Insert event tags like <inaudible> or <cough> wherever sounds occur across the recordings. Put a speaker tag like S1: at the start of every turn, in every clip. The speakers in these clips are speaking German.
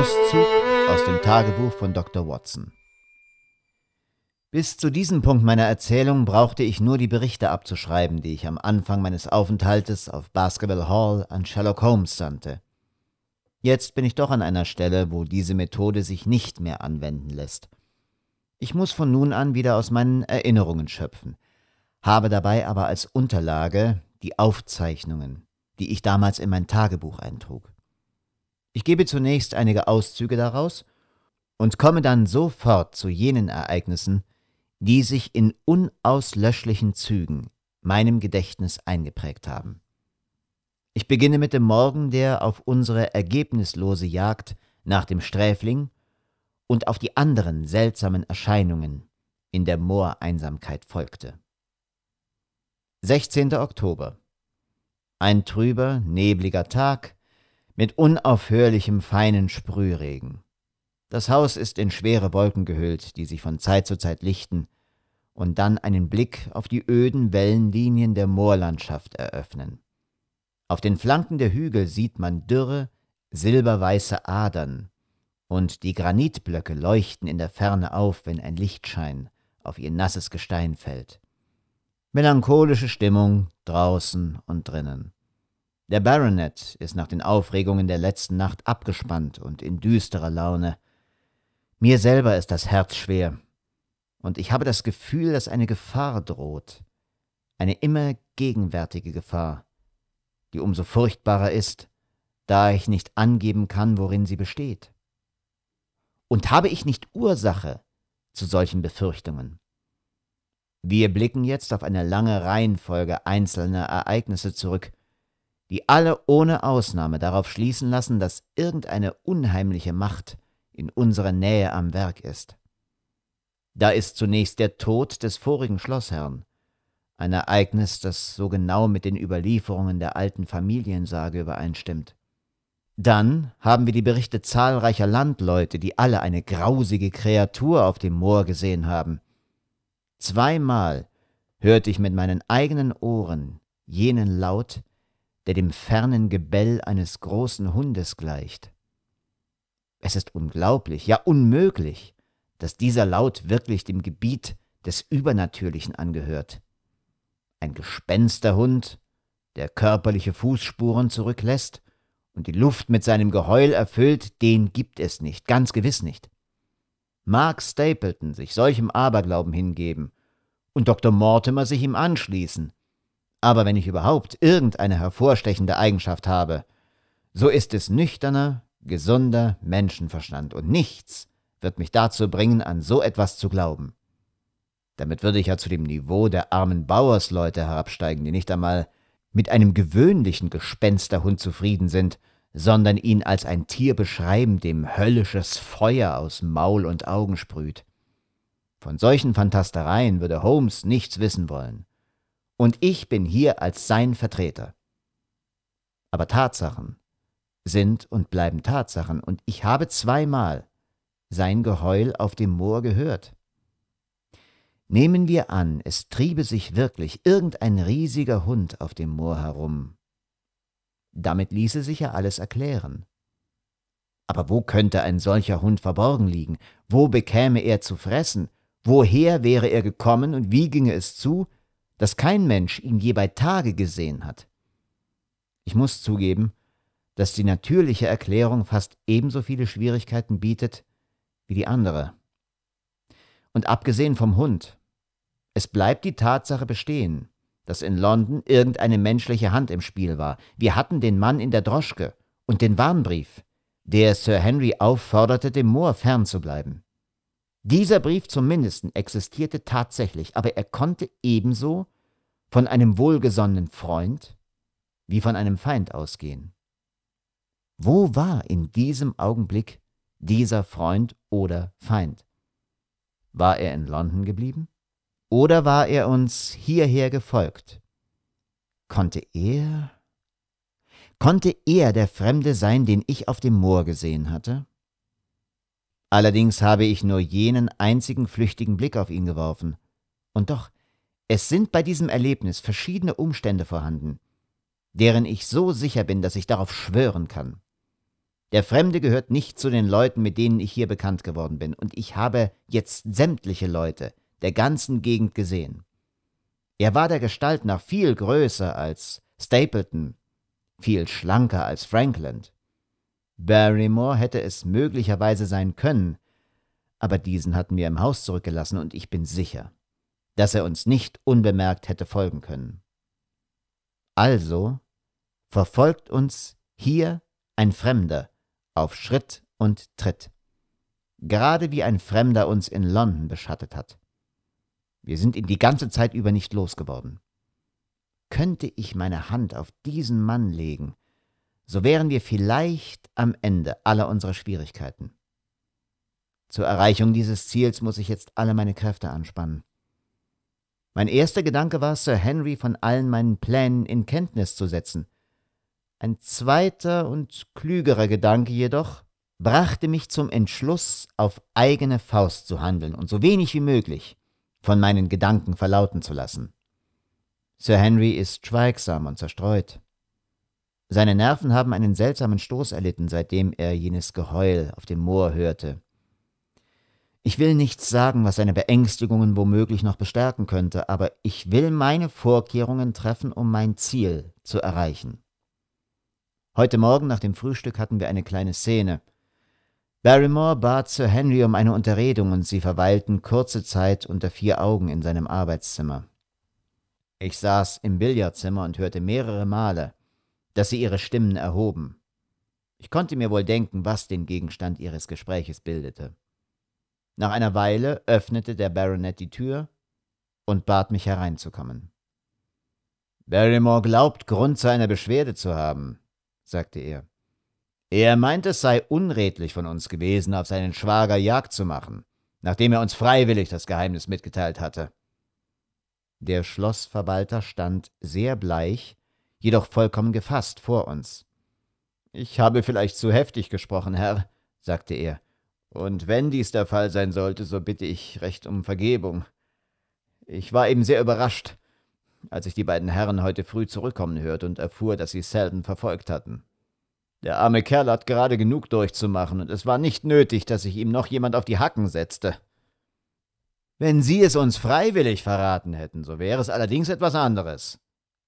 S1: Auszug aus dem Tagebuch von Dr. Watson. Bis zu diesem Punkt meiner Erzählung brauchte ich nur die Berichte abzuschreiben, die ich am Anfang meines Aufenthaltes auf Basketball Hall an Sherlock Holmes sandte. Jetzt bin ich doch an einer Stelle, wo diese Methode sich nicht mehr anwenden lässt. Ich muss von nun an wieder aus meinen Erinnerungen schöpfen, habe dabei aber als Unterlage die Aufzeichnungen, die ich damals in mein Tagebuch eintrug. Ich gebe zunächst einige Auszüge daraus und komme dann sofort zu jenen Ereignissen, die sich in unauslöschlichen Zügen meinem Gedächtnis eingeprägt haben. Ich beginne mit dem Morgen, der auf unsere ergebnislose Jagd nach dem Sträfling und auf die anderen seltsamen Erscheinungen in der Mooreinsamkeit folgte. 16. Oktober. Ein trüber, nebliger Tag, mit unaufhörlichem feinen Sprühregen. Das Haus ist in schwere Wolken gehüllt, die sich von Zeit zu Zeit lichten und dann einen Blick auf die öden Wellenlinien der Moorlandschaft eröffnen. Auf den Flanken der Hügel sieht man dürre, silberweiße Adern, und die Granitblöcke leuchten in der Ferne auf, wenn ein Lichtschein auf ihr nasses Gestein fällt. Melancholische Stimmung draußen und drinnen. Der Baronet ist nach den Aufregungen der letzten Nacht abgespannt und in düsterer Laune. Mir selber ist das Herz schwer, und ich habe das Gefühl, dass eine Gefahr droht, eine immer gegenwärtige Gefahr, die umso furchtbarer ist, da ich nicht angeben kann, worin sie besteht. Und habe ich nicht Ursache zu solchen Befürchtungen? Wir blicken jetzt auf eine lange Reihenfolge einzelner Ereignisse zurück, die alle ohne Ausnahme darauf schließen lassen, dass irgendeine unheimliche Macht in unserer Nähe am Werk ist. Da ist zunächst der Tod des vorigen Schlossherrn, ein Ereignis, das so genau mit den Überlieferungen der alten Familiensage übereinstimmt. Dann haben wir die Berichte zahlreicher Landleute, die alle eine grausige Kreatur auf dem Moor gesehen haben. Zweimal hörte ich mit meinen eigenen Ohren jenen Laut, der dem fernen Gebell eines großen Hundes gleicht. Es ist unglaublich, ja unmöglich, dass dieser Laut wirklich dem Gebiet des Übernatürlichen angehört. Ein Gespensterhund, der körperliche Fußspuren zurücklässt und die Luft mit seinem Geheul erfüllt, den gibt es nicht, ganz gewiss nicht. Mark Stapleton sich solchem Aberglauben hingeben und Dr. Mortimer sich ihm anschließen, aber wenn ich überhaupt irgendeine hervorstechende Eigenschaft habe, so ist es nüchterner, gesunder Menschenverstand, und nichts wird mich dazu bringen, an so etwas zu glauben. Damit würde ich ja zu dem Niveau der armen Bauersleute herabsteigen, die nicht einmal mit einem gewöhnlichen Gespensterhund zufrieden sind, sondern ihn als ein Tier beschreiben, dem höllisches Feuer aus Maul und Augen sprüht. Von solchen Fantastereien würde Holmes nichts wissen wollen und ich bin hier als sein Vertreter. Aber Tatsachen sind und bleiben Tatsachen, und ich habe zweimal sein Geheul auf dem Moor gehört. Nehmen wir an, es triebe sich wirklich irgendein riesiger Hund auf dem Moor herum. Damit ließe sich ja alles erklären. Aber wo könnte ein solcher Hund verborgen liegen? Wo bekäme er zu fressen? Woher wäre er gekommen und wie ginge es zu, dass kein Mensch ihn je bei Tage gesehen hat. Ich muss zugeben, dass die natürliche Erklärung fast ebenso viele Schwierigkeiten bietet wie die andere. Und abgesehen vom Hund, es bleibt die Tatsache bestehen, dass in London irgendeine menschliche Hand im Spiel war. Wir hatten den Mann in der Droschke und den Warnbrief, der Sir Henry aufforderte, dem Moor fernzubleiben. Dieser Brief zumindest existierte tatsächlich, aber er konnte ebenso von einem wohlgesonnenen Freund wie von einem Feind ausgehen. Wo war in diesem Augenblick dieser Freund oder Feind? War er in London geblieben? Oder war er uns hierher gefolgt? Konnte er. Konnte er der Fremde sein, den ich auf dem Moor gesehen hatte? Allerdings habe ich nur jenen einzigen flüchtigen Blick auf ihn geworfen. Und doch, es sind bei diesem Erlebnis verschiedene Umstände vorhanden, deren ich so sicher bin, dass ich darauf schwören kann. Der Fremde gehört nicht zu den Leuten, mit denen ich hier bekannt geworden bin, und ich habe jetzt sämtliche Leute der ganzen Gegend gesehen. Er war der Gestalt nach viel größer als Stapleton, viel schlanker als Franklin. Barrymore hätte es möglicherweise sein können, aber diesen hatten wir im Haus zurückgelassen und ich bin sicher, dass er uns nicht unbemerkt hätte folgen können. Also verfolgt uns hier ein Fremder auf Schritt und Tritt, gerade wie ein Fremder uns in London beschattet hat. Wir sind ihm die ganze Zeit über nicht losgeworden. Könnte ich meine Hand auf diesen Mann legen, so wären wir vielleicht am Ende aller unserer Schwierigkeiten. Zur Erreichung dieses Ziels muss ich jetzt alle meine Kräfte anspannen. Mein erster Gedanke war, Sir Henry von allen meinen Plänen in Kenntnis zu setzen. Ein zweiter und klügerer Gedanke jedoch brachte mich zum Entschluss, auf eigene Faust zu handeln und so wenig wie möglich von meinen Gedanken verlauten zu lassen. Sir Henry ist schweigsam und zerstreut. Seine Nerven haben einen seltsamen Stoß erlitten, seitdem er jenes Geheul auf dem Moor hörte. Ich will nichts sagen, was seine Beängstigungen womöglich noch bestärken könnte, aber ich will meine Vorkehrungen treffen, um mein Ziel zu erreichen. Heute Morgen nach dem Frühstück hatten wir eine kleine Szene. Barrymore bat Sir Henry um eine Unterredung und sie verweilten kurze Zeit unter vier Augen in seinem Arbeitszimmer. Ich saß im Billardzimmer und hörte mehrere Male, dass sie ihre Stimmen erhoben. Ich konnte mir wohl denken, was den Gegenstand ihres Gespräches bildete. Nach einer Weile öffnete der Baronet die Tür und bat mich hereinzukommen. Barrymore glaubt, Grund zu einer Beschwerde zu haben, sagte er. Er meint, es sei unredlich von uns gewesen, auf seinen Schwager Jagd zu machen, nachdem er uns freiwillig das Geheimnis mitgeteilt hatte. Der Schlossverwalter stand sehr bleich, jedoch vollkommen gefasst vor uns. Ich habe vielleicht zu heftig gesprochen, Herr, sagte er. Und wenn dies der Fall sein sollte, so bitte ich recht um Vergebung. Ich war eben sehr überrascht, als ich die beiden Herren heute früh zurückkommen hörte und erfuhr, dass sie Selden verfolgt hatten. Der arme Kerl hat gerade genug durchzumachen, und es war nicht nötig, dass sich ihm noch jemand auf die Hacken setzte. Wenn Sie es uns freiwillig verraten hätten, so wäre es allerdings etwas anderes,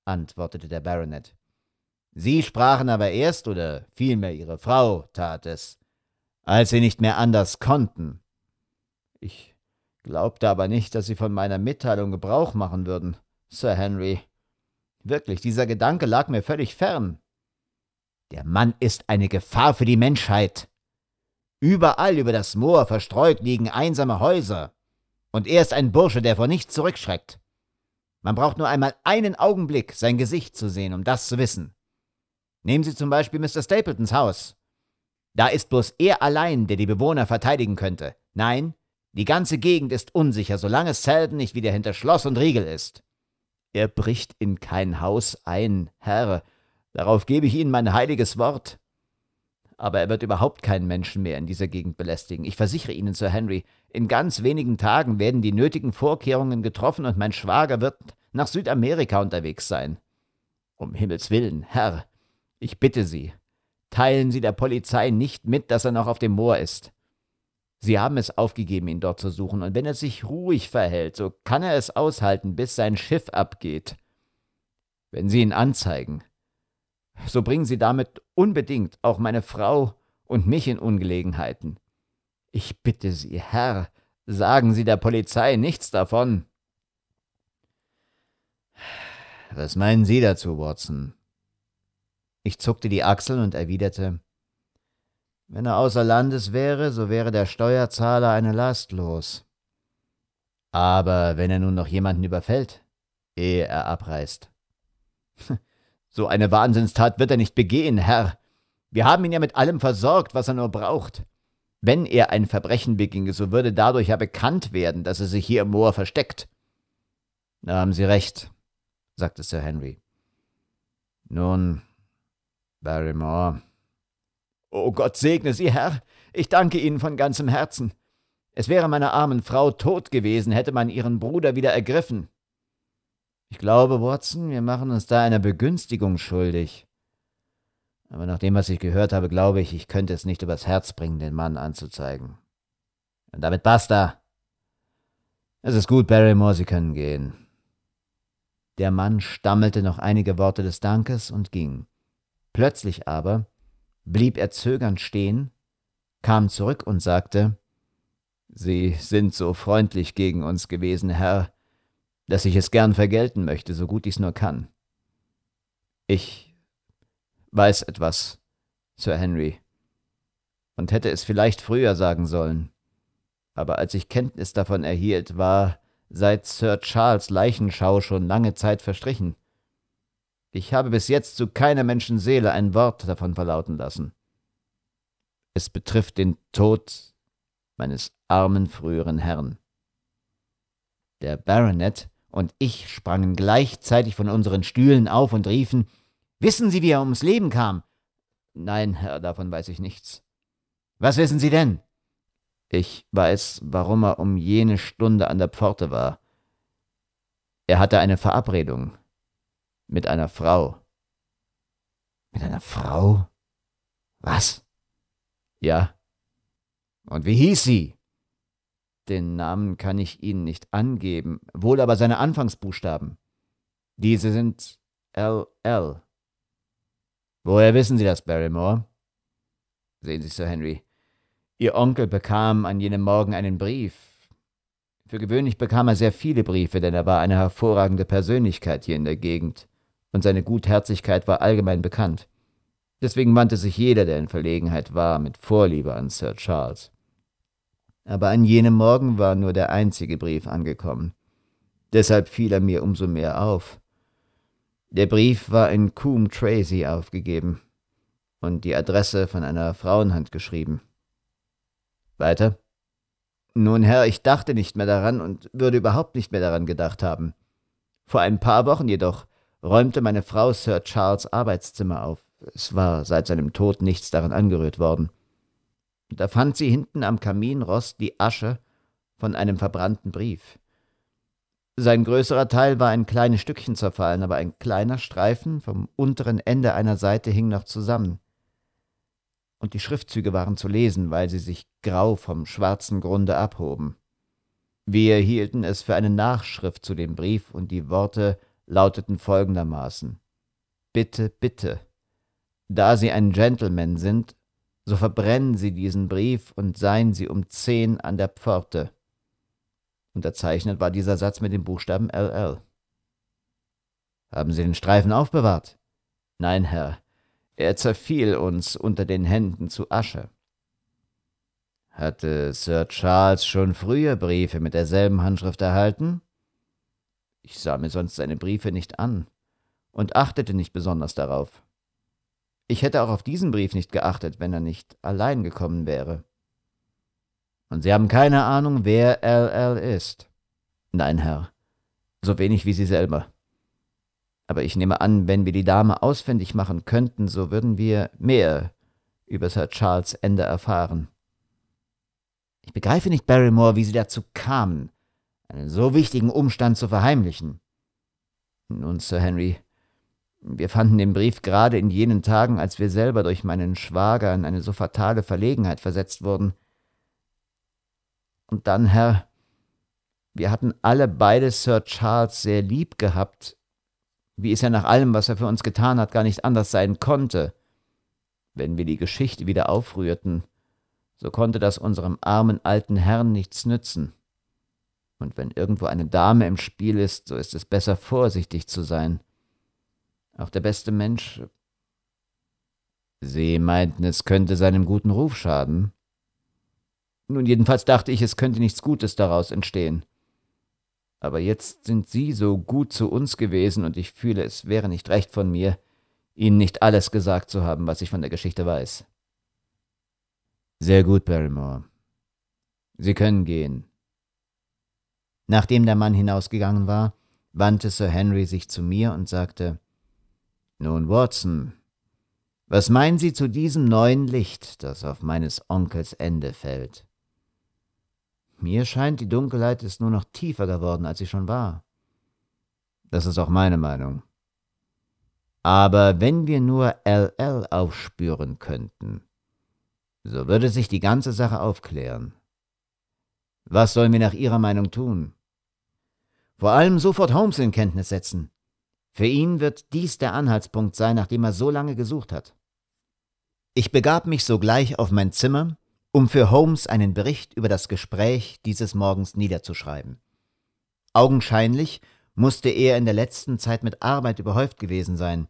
S1: antwortete der Baronet. Sie sprachen aber erst, oder vielmehr Ihre Frau tat es, als sie nicht mehr anders konnten. Ich glaubte aber nicht, dass sie von meiner Mitteilung Gebrauch machen würden, Sir Henry. Wirklich, dieser Gedanke lag mir völlig fern. Der Mann ist eine Gefahr für die Menschheit. Überall über das Moor verstreut liegen einsame Häuser. Und er ist ein Bursche, der vor nichts zurückschreckt. Man braucht nur einmal einen Augenblick sein Gesicht zu sehen, um das zu wissen. Nehmen Sie zum Beispiel Mr. Stapletons Haus. Da ist bloß er allein, der die Bewohner verteidigen könnte. Nein, die ganze Gegend ist unsicher, solange Selden nicht wieder hinter Schloss und Riegel ist. Er bricht in kein Haus ein, Herr. Darauf gebe ich Ihnen mein heiliges Wort. Aber er wird überhaupt keinen Menschen mehr in dieser Gegend belästigen. Ich versichere Ihnen, Sir Henry, in ganz wenigen Tagen werden die nötigen Vorkehrungen getroffen und mein Schwager wird nach Südamerika unterwegs sein. Um Himmels willen, Herr, ich bitte Sie, teilen sie der Polizei nicht mit, dass er noch auf dem Moor ist. Sie haben es aufgegeben, ihn dort zu suchen, und wenn er sich ruhig verhält, so kann er es aushalten, bis sein Schiff abgeht. Wenn Sie ihn anzeigen, so bringen Sie damit unbedingt auch meine Frau und mich in Ungelegenheiten. Ich bitte Sie, Herr, sagen Sie der Polizei nichts davon. Was meinen Sie dazu, Watson? Ich zuckte die Achseln und erwiderte, wenn er außer Landes wäre, so wäre der Steuerzahler eine Last los. Aber wenn er nun noch jemanden überfällt, ehe er abreist. <laughs> So eine Wahnsinnstat wird er nicht begehen, Herr. Wir haben ihn ja mit allem versorgt, was er nur braucht. Wenn er ein Verbrechen beginge, so würde dadurch ja bekannt werden, dass er sich hier im Moor versteckt. Da haben Sie recht, sagte Sir Henry. Nun, Barrymore. oh Gott segne Sie, Herr. Ich danke Ihnen von ganzem Herzen. Es wäre meiner armen Frau tot gewesen, hätte man ihren Bruder wieder ergriffen. Ich glaube, Watson, wir machen uns da einer Begünstigung schuldig. Aber nach dem, was ich gehört habe, glaube ich, ich könnte es nicht übers Herz bringen, den Mann anzuzeigen. Und damit basta. Es ist gut, Barrymore, Sie können gehen. Der Mann stammelte noch einige Worte des Dankes und ging. Plötzlich aber blieb er zögernd stehen, kam zurück und sagte Sie sind so freundlich gegen uns gewesen, Herr, dass ich es gern vergelten möchte, so gut ich's nur kann. Ich weiß etwas, Sir Henry, und hätte es vielleicht früher sagen sollen. Aber als ich Kenntnis davon erhielt, war seit Sir Charles Leichenschau schon lange Zeit verstrichen. Ich habe bis jetzt zu keiner Menschenseele ein Wort davon verlauten lassen. Es betrifft den Tod meines armen früheren Herrn. Der Baronet und ich sprangen gleichzeitig von unseren Stühlen auf und riefen Wissen Sie, wie er ums Leben kam? Nein, Herr, davon weiß ich nichts. Was wissen Sie denn? Ich weiß, warum er um jene Stunde an der Pforte war. Er hatte eine Verabredung mit einer Frau. Mit einer Frau? Was? Ja. Und wie hieß sie? Den Namen kann ich Ihnen nicht angeben, wohl aber seine Anfangsbuchstaben. Diese sind LL. Woher wissen Sie das, Barrymore? Sehen Sie, Sir Henry, Ihr Onkel bekam an jenem Morgen einen Brief. Für gewöhnlich bekam er sehr viele Briefe, denn er war eine hervorragende Persönlichkeit hier in der Gegend und seine Gutherzigkeit war allgemein bekannt. Deswegen wandte sich jeder, der in Verlegenheit war, mit Vorliebe an Sir Charles. Aber an jenem Morgen war nur der einzige Brief angekommen. Deshalb fiel er mir umso mehr auf. Der Brief war in Coombe Tracy aufgegeben und die Adresse von einer Frauenhand geschrieben. Weiter? Nun, Herr, ich dachte nicht mehr daran und würde überhaupt nicht mehr daran gedacht haben. Vor ein paar Wochen jedoch räumte meine Frau Sir Charles Arbeitszimmer auf. Es war seit seinem Tod nichts daran angerührt worden. Da fand sie hinten am Kaminrost die Asche von einem verbrannten Brief. Sein größerer Teil war in kleines Stückchen zerfallen, aber ein kleiner Streifen vom unteren Ende einer Seite hing noch zusammen. Und die Schriftzüge waren zu lesen, weil sie sich grau vom schwarzen Grunde abhoben. Wir hielten es für eine Nachschrift zu dem Brief und die Worte lauteten folgendermaßen Bitte, bitte. Da Sie ein Gentleman sind, so verbrennen Sie diesen Brief und seien Sie um zehn an der Pforte. Unterzeichnet war dieser Satz mit dem Buchstaben LL. Haben Sie den Streifen aufbewahrt? Nein, Herr. Er zerfiel uns unter den Händen zu Asche. Hatte Sir Charles schon früher Briefe mit derselben Handschrift erhalten? Ich sah mir sonst seine Briefe nicht an und achtete nicht besonders darauf. Ich hätte auch auf diesen Brief nicht geachtet, wenn er nicht allein gekommen wäre. Und Sie haben keine Ahnung, wer LL ist. Nein, Herr, so wenig wie Sie selber. Aber ich nehme an, wenn wir die Dame ausfindig machen könnten, so würden wir mehr über Sir Charles Ende erfahren. Ich begreife nicht, Barrymore, wie Sie dazu kamen, einen so wichtigen Umstand zu verheimlichen. Nun, Sir Henry, wir fanden den Brief gerade in jenen Tagen, als wir selber durch meinen Schwager in eine so fatale Verlegenheit versetzt wurden. Und dann, Herr, wir hatten alle beide Sir Charles sehr lieb gehabt, wie es ja nach allem, was er für uns getan hat, gar nicht anders sein konnte. Wenn wir die Geschichte wieder aufrührten, so konnte das unserem armen alten Herrn nichts nützen und wenn irgendwo eine Dame im Spiel ist, so ist es besser vorsichtig zu sein. Auch der beste Mensch. Sie meinten, es könnte seinem guten Ruf schaden. Nun jedenfalls dachte ich, es könnte nichts Gutes daraus entstehen. Aber jetzt sind Sie so gut zu uns gewesen, und ich fühle, es wäre nicht recht von mir, Ihnen nicht alles gesagt zu haben, was ich von der Geschichte weiß. Sehr gut, Barrymore. Sie können gehen. Nachdem der Mann hinausgegangen war, wandte Sir Henry sich zu mir und sagte Nun, Watson, was meinen Sie zu diesem neuen Licht, das auf meines Onkels Ende fällt? Mir scheint, die Dunkelheit ist nur noch tiefer geworden, als sie schon war. Das ist auch meine Meinung. Aber wenn wir nur LL aufspüren könnten, so würde sich die ganze Sache aufklären. Was sollen wir nach Ihrer Meinung tun? Vor allem sofort Holmes in Kenntnis setzen. Für ihn wird dies der Anhaltspunkt sein, nach dem er so lange gesucht hat. Ich begab mich sogleich auf mein Zimmer, um für Holmes einen Bericht über das Gespräch dieses Morgens niederzuschreiben. Augenscheinlich musste er in der letzten Zeit mit Arbeit überhäuft gewesen sein,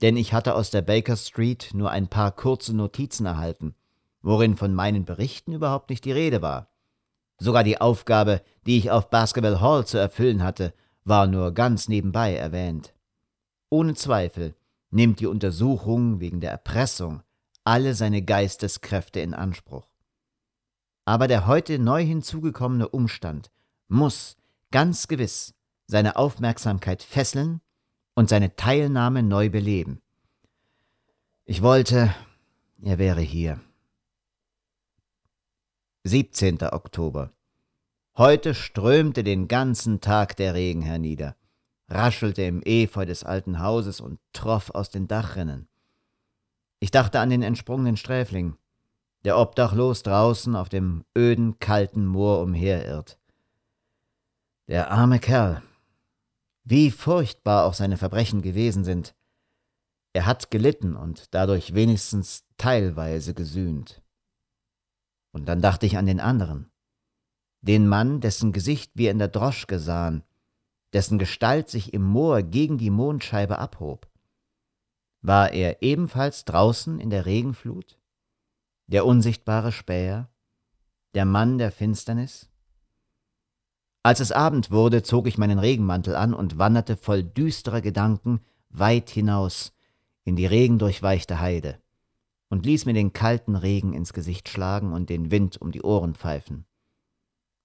S1: denn ich hatte aus der Baker Street nur ein paar kurze Notizen erhalten, worin von meinen Berichten überhaupt nicht die Rede war. Sogar die Aufgabe, die ich auf Basketball Hall zu erfüllen hatte, war nur ganz nebenbei erwähnt. Ohne Zweifel nimmt die Untersuchung wegen der Erpressung alle seine Geisteskräfte in Anspruch. Aber der heute neu hinzugekommene Umstand muss ganz gewiss seine Aufmerksamkeit fesseln und seine Teilnahme neu beleben. Ich wollte, er wäre hier. 17. Oktober. Heute strömte den ganzen Tag der Regen hernieder, raschelte im Efeu des alten Hauses und troff aus den Dachrinnen. Ich dachte an den entsprungenen Sträfling, der obdachlos draußen auf dem öden, kalten Moor umherirrt. Der arme Kerl. Wie furchtbar auch seine Verbrechen gewesen sind. Er hat gelitten und dadurch wenigstens teilweise gesühnt. Und dann dachte ich an den anderen. Den Mann, dessen Gesicht wir in der Droschke sahen, dessen Gestalt sich im Moor gegen die Mondscheibe abhob. War er ebenfalls draußen in der Regenflut? Der unsichtbare Späher? Der Mann der Finsternis? Als es Abend wurde, zog ich meinen Regenmantel an und wanderte voll düsterer Gedanken weit hinaus in die regendurchweichte Heide und ließ mir den kalten Regen ins Gesicht schlagen und den Wind um die Ohren pfeifen.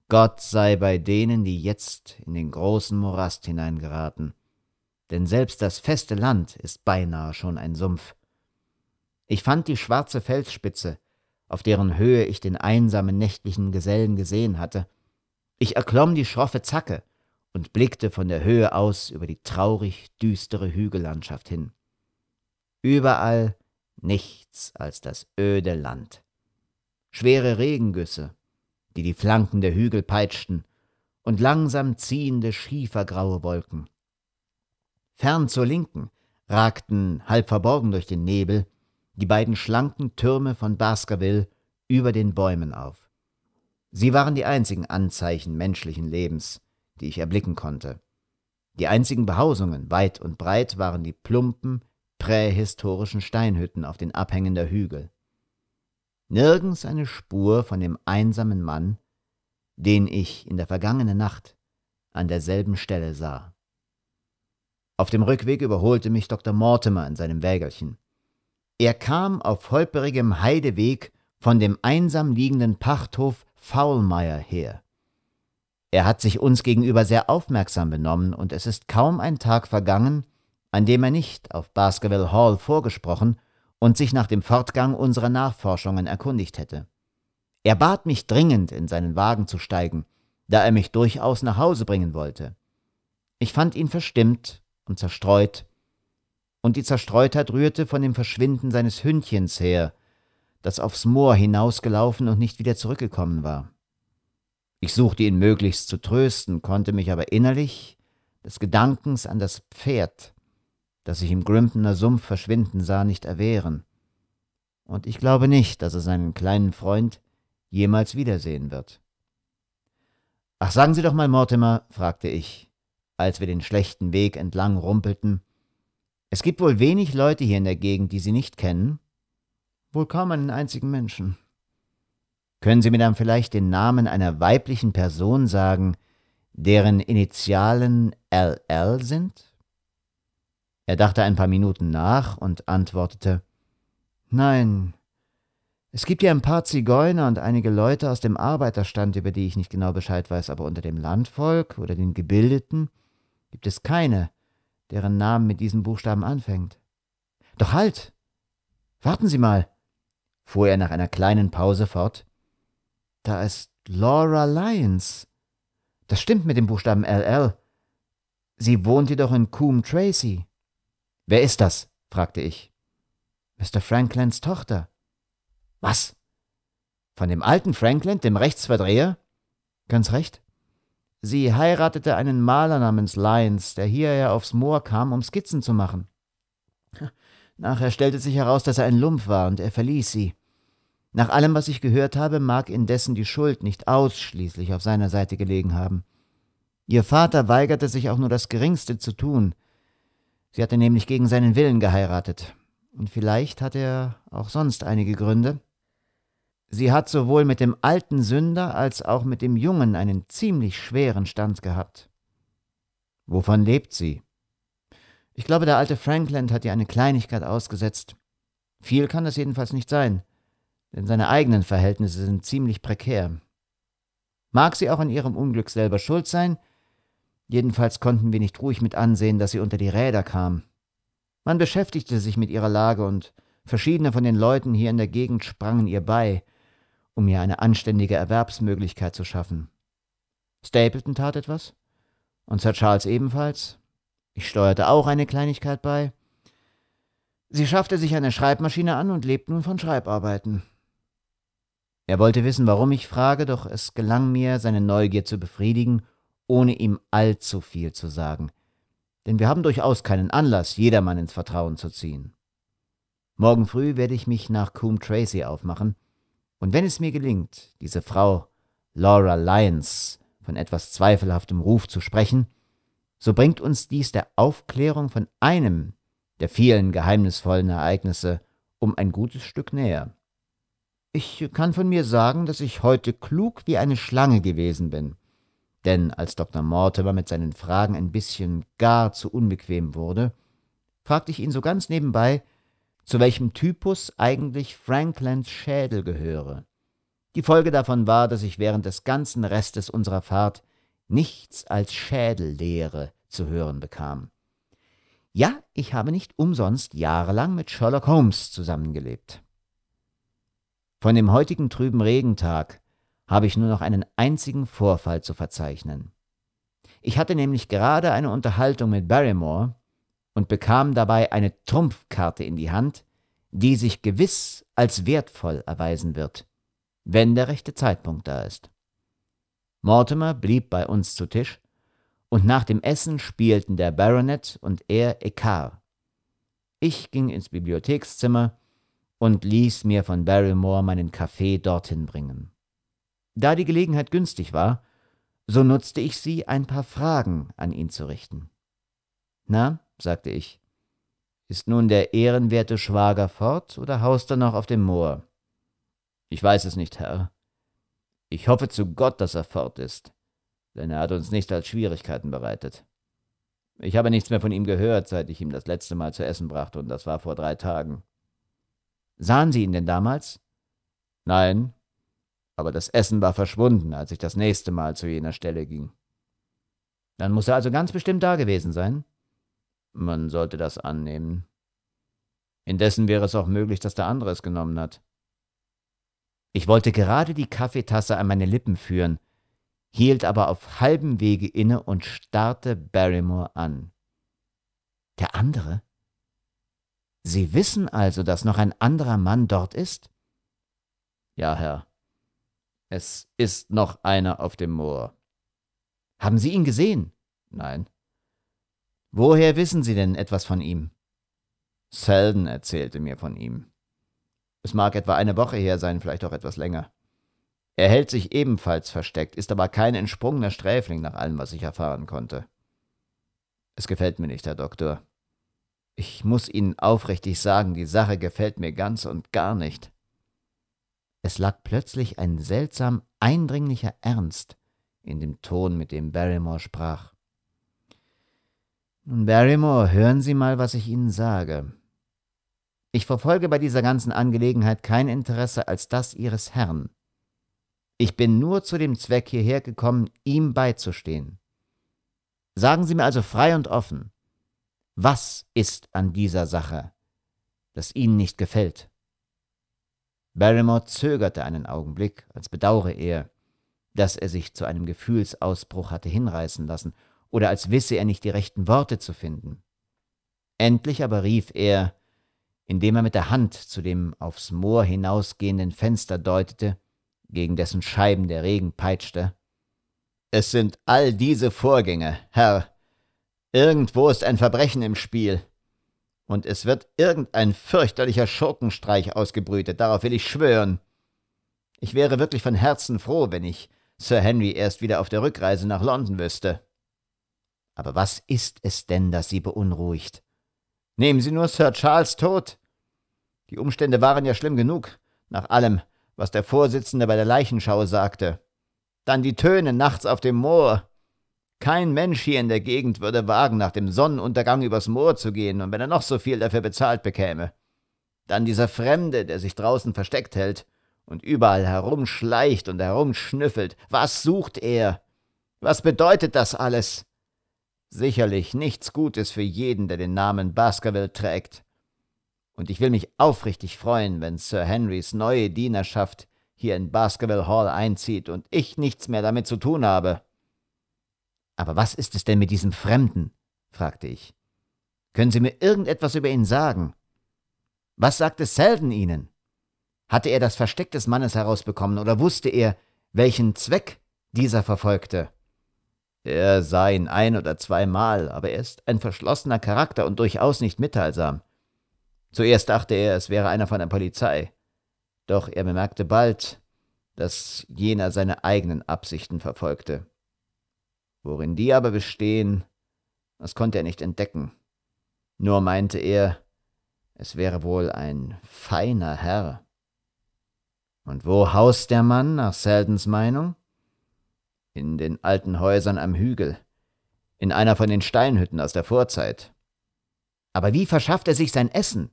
S1: Gott sei bei denen, die jetzt in den großen Morast hineingeraten, denn selbst das feste Land ist beinahe schon ein Sumpf. Ich fand die schwarze Felsspitze, auf deren Höhe ich den einsamen nächtlichen Gesellen gesehen hatte. Ich erklomm die schroffe Zacke und blickte von der Höhe aus über die traurig düstere Hügellandschaft hin. Überall nichts als das öde Land. Schwere Regengüsse, die die Flanken der Hügel peitschten, und langsam ziehende schiefergraue Wolken. Fern zur Linken ragten, halb verborgen durch den Nebel, die beiden schlanken Türme von Baskerville über den Bäumen auf. Sie waren die einzigen Anzeichen menschlichen Lebens, die ich erblicken konnte. Die einzigen Behausungen weit und breit waren die plumpen, prähistorischen Steinhütten auf den Abhängen der Hügel. Nirgends eine Spur von dem einsamen Mann, den ich in der vergangenen Nacht an derselben Stelle sah. Auf dem Rückweg überholte mich Dr. Mortimer in seinem Wägelchen. Er kam auf holperigem Heideweg von dem einsam liegenden Pachthof Faulmeier her. Er hat sich uns gegenüber sehr aufmerksam benommen, und es ist kaum ein Tag vergangen, an dem er nicht auf Baskerville Hall vorgesprochen und sich nach dem Fortgang unserer Nachforschungen erkundigt hätte. Er bat mich dringend, in seinen Wagen zu steigen, da er mich durchaus nach Hause bringen wollte. Ich fand ihn verstimmt und zerstreut, und die Zerstreutheit rührte von dem Verschwinden seines Hündchens her, das aufs Moor hinausgelaufen und nicht wieder zurückgekommen war. Ich suchte ihn möglichst zu trösten, konnte mich aber innerlich des Gedankens an das Pferd das ich im Grimpener Sumpf verschwinden sah, nicht erwehren. Und ich glaube nicht, dass er seinen kleinen Freund jemals wiedersehen wird. Ach, sagen Sie doch mal, Mortimer, fragte ich, als wir den schlechten Weg entlang rumpelten, es gibt wohl wenig Leute hier in der Gegend, die Sie nicht kennen? Wohl kaum einen einzigen Menschen. Können Sie mir dann vielleicht den Namen einer weiblichen Person sagen, deren Initialen LL sind? Er dachte ein paar Minuten nach und antwortete Nein, es gibt ja ein paar Zigeuner und einige Leute aus dem Arbeiterstand, über die ich nicht genau Bescheid weiß, aber unter dem Landvolk oder den Gebildeten gibt es keine, deren Namen mit diesen Buchstaben anfängt. Doch halt! Warten Sie mal! fuhr er nach einer kleinen Pause fort. Da ist Laura Lyons. Das stimmt mit dem Buchstaben LL. Sie wohnt jedoch in Coombe Tracy. Wer ist das? fragte ich. Mr. Franklins Tochter. Was? Von dem alten Franklin, dem Rechtsverdreher? Ganz recht. Sie heiratete einen Maler namens Lyons, der hierher aufs Moor kam, um Skizzen zu machen. Nachher stellte sich heraus, dass er ein Lump war, und er verließ sie. Nach allem, was ich gehört habe, mag indessen die Schuld nicht ausschließlich auf seiner Seite gelegen haben. Ihr Vater weigerte sich auch nur das Geringste zu tun, Sie hatte nämlich gegen seinen Willen geheiratet. Und vielleicht hat er auch sonst einige Gründe. Sie hat sowohl mit dem alten Sünder als auch mit dem Jungen einen ziemlich schweren Stand gehabt. Wovon lebt sie? Ich glaube, der alte Frankland hat ihr eine Kleinigkeit ausgesetzt. Viel kann das jedenfalls nicht sein, denn seine eigenen Verhältnisse sind ziemlich prekär. Mag sie auch an ihrem Unglück selber schuld sein, Jedenfalls konnten wir nicht ruhig mit ansehen, dass sie unter die Räder kam. Man beschäftigte sich mit ihrer Lage und verschiedene von den Leuten hier in der Gegend sprangen ihr bei, um ihr eine anständige Erwerbsmöglichkeit zu schaffen. Stapleton tat etwas und Sir Charles ebenfalls. Ich steuerte auch eine Kleinigkeit bei. Sie schaffte sich eine Schreibmaschine an und lebt nun von Schreibarbeiten. Er wollte wissen, warum ich frage, doch es gelang mir, seine Neugier zu befriedigen ohne ihm allzu viel zu sagen, denn wir haben durchaus keinen Anlass, jedermann ins Vertrauen zu ziehen. Morgen früh werde ich mich nach Coombe Tracy aufmachen, und wenn es mir gelingt, diese Frau Laura Lyons von etwas zweifelhaftem Ruf zu sprechen, so bringt uns dies der Aufklärung von einem der vielen geheimnisvollen Ereignisse um ein gutes Stück näher. Ich kann von mir sagen, dass ich heute klug wie eine Schlange gewesen bin. Denn als Dr. Mortimer mit seinen Fragen ein bisschen gar zu unbequem wurde, fragte ich ihn so ganz nebenbei, zu welchem Typus eigentlich Franklands Schädel gehöre. Die Folge davon war, dass ich während des ganzen Restes unserer Fahrt nichts als Schädellehre zu hören bekam. Ja, ich habe nicht umsonst jahrelang mit Sherlock Holmes zusammengelebt. Von dem heutigen trüben Regentag habe ich nur noch einen einzigen Vorfall zu verzeichnen. Ich hatte nämlich gerade eine Unterhaltung mit Barrymore und bekam dabei eine Trumpfkarte in die Hand, die sich gewiss als wertvoll erweisen wird, wenn der rechte Zeitpunkt da ist. Mortimer blieb bei uns zu Tisch, und nach dem Essen spielten der Baronet und er Ekar. Ich ging ins Bibliothekszimmer und ließ mir von Barrymore meinen Kaffee dorthin bringen. Da die Gelegenheit günstig war, so nutzte ich sie, ein paar Fragen an ihn zu richten. Na, sagte ich, ist nun der ehrenwerte Schwager fort oder haust er noch auf dem Moor? Ich weiß es nicht, Herr. Ich hoffe zu Gott, dass er fort ist, denn er hat uns nichts als Schwierigkeiten bereitet. Ich habe nichts mehr von ihm gehört, seit ich ihm das letzte Mal zu essen brachte, und das war vor drei Tagen. Sahen Sie ihn denn damals? Nein, aber das Essen war verschwunden, als ich das nächste Mal zu jener Stelle ging. Dann muss er also ganz bestimmt da gewesen sein. Man sollte das annehmen. Indessen wäre es auch möglich, dass der andere es genommen hat. Ich wollte gerade die Kaffeetasse an meine Lippen führen, hielt aber auf halbem Wege inne und starrte Barrymore an. Der andere? Sie wissen also, dass noch ein anderer Mann dort ist? Ja, Herr. Es ist noch einer auf dem Moor. Haben Sie ihn gesehen? Nein. Woher wissen Sie denn etwas von ihm? Selden erzählte mir von ihm. Es mag etwa eine Woche her sein, vielleicht auch etwas länger. Er hält sich ebenfalls versteckt, ist aber kein entsprungener Sträfling nach allem, was ich erfahren konnte. Es gefällt mir nicht, Herr Doktor. Ich muss Ihnen aufrichtig sagen, die Sache gefällt mir ganz und gar nicht. Es lag plötzlich ein seltsam eindringlicher Ernst in dem Ton, mit dem Barrymore sprach. Nun, Barrymore, hören Sie mal, was ich Ihnen sage. Ich verfolge bei dieser ganzen Angelegenheit kein Interesse als das Ihres Herrn. Ich bin nur zu dem Zweck hierher gekommen, ihm beizustehen. Sagen Sie mir also frei und offen, was ist an dieser Sache, das Ihnen nicht gefällt? Barrymore zögerte einen Augenblick, als bedauere er, dass er sich zu einem Gefühlsausbruch hatte hinreißen lassen oder als wisse er nicht die rechten Worte zu finden. Endlich aber rief er, indem er mit der Hand zu dem aufs Moor hinausgehenden Fenster deutete, gegen dessen Scheiben der Regen peitschte. Es sind all diese Vorgänge, Herr. Irgendwo ist ein Verbrechen im Spiel. Und es wird irgendein fürchterlicher Schurkenstreich ausgebrütet, darauf will ich schwören. Ich wäre wirklich von Herzen froh, wenn ich Sir Henry erst wieder auf der Rückreise nach London wüsste. Aber was ist es denn, das Sie beunruhigt? Nehmen Sie nur Sir Charles tot. Die Umstände waren ja schlimm genug, nach allem, was der Vorsitzende bei der Leichenschau sagte. Dann die Töne nachts auf dem Moor. Kein Mensch hier in der Gegend würde wagen, nach dem Sonnenuntergang übers Moor zu gehen, und wenn er noch so viel dafür bezahlt bekäme. Dann dieser Fremde, der sich draußen versteckt hält und überall herumschleicht und herumschnüffelt. Was sucht er? Was bedeutet das alles? Sicherlich nichts Gutes für jeden, der den Namen Baskerville trägt. Und ich will mich aufrichtig freuen, wenn Sir Henrys neue Dienerschaft hier in Baskerville Hall einzieht und ich nichts mehr damit zu tun habe. Aber was ist es denn mit diesem Fremden? fragte ich. Können Sie mir irgendetwas über ihn sagen? Was sagte Selden Ihnen? Hatte er das Versteck des Mannes herausbekommen oder wusste er, welchen Zweck dieser verfolgte? Er sah ihn ein oder zweimal, aber er ist ein verschlossener Charakter und durchaus nicht mitteilsam. Zuerst dachte er, es wäre einer von der Polizei. Doch er bemerkte bald, dass jener seine eigenen Absichten verfolgte. Worin die aber bestehen, das konnte er nicht entdecken. Nur meinte er, es wäre wohl ein feiner Herr. Und wo haust der Mann, nach Seldens Meinung? In den alten Häusern am Hügel, in einer von den Steinhütten aus der Vorzeit. Aber wie verschafft er sich sein Essen?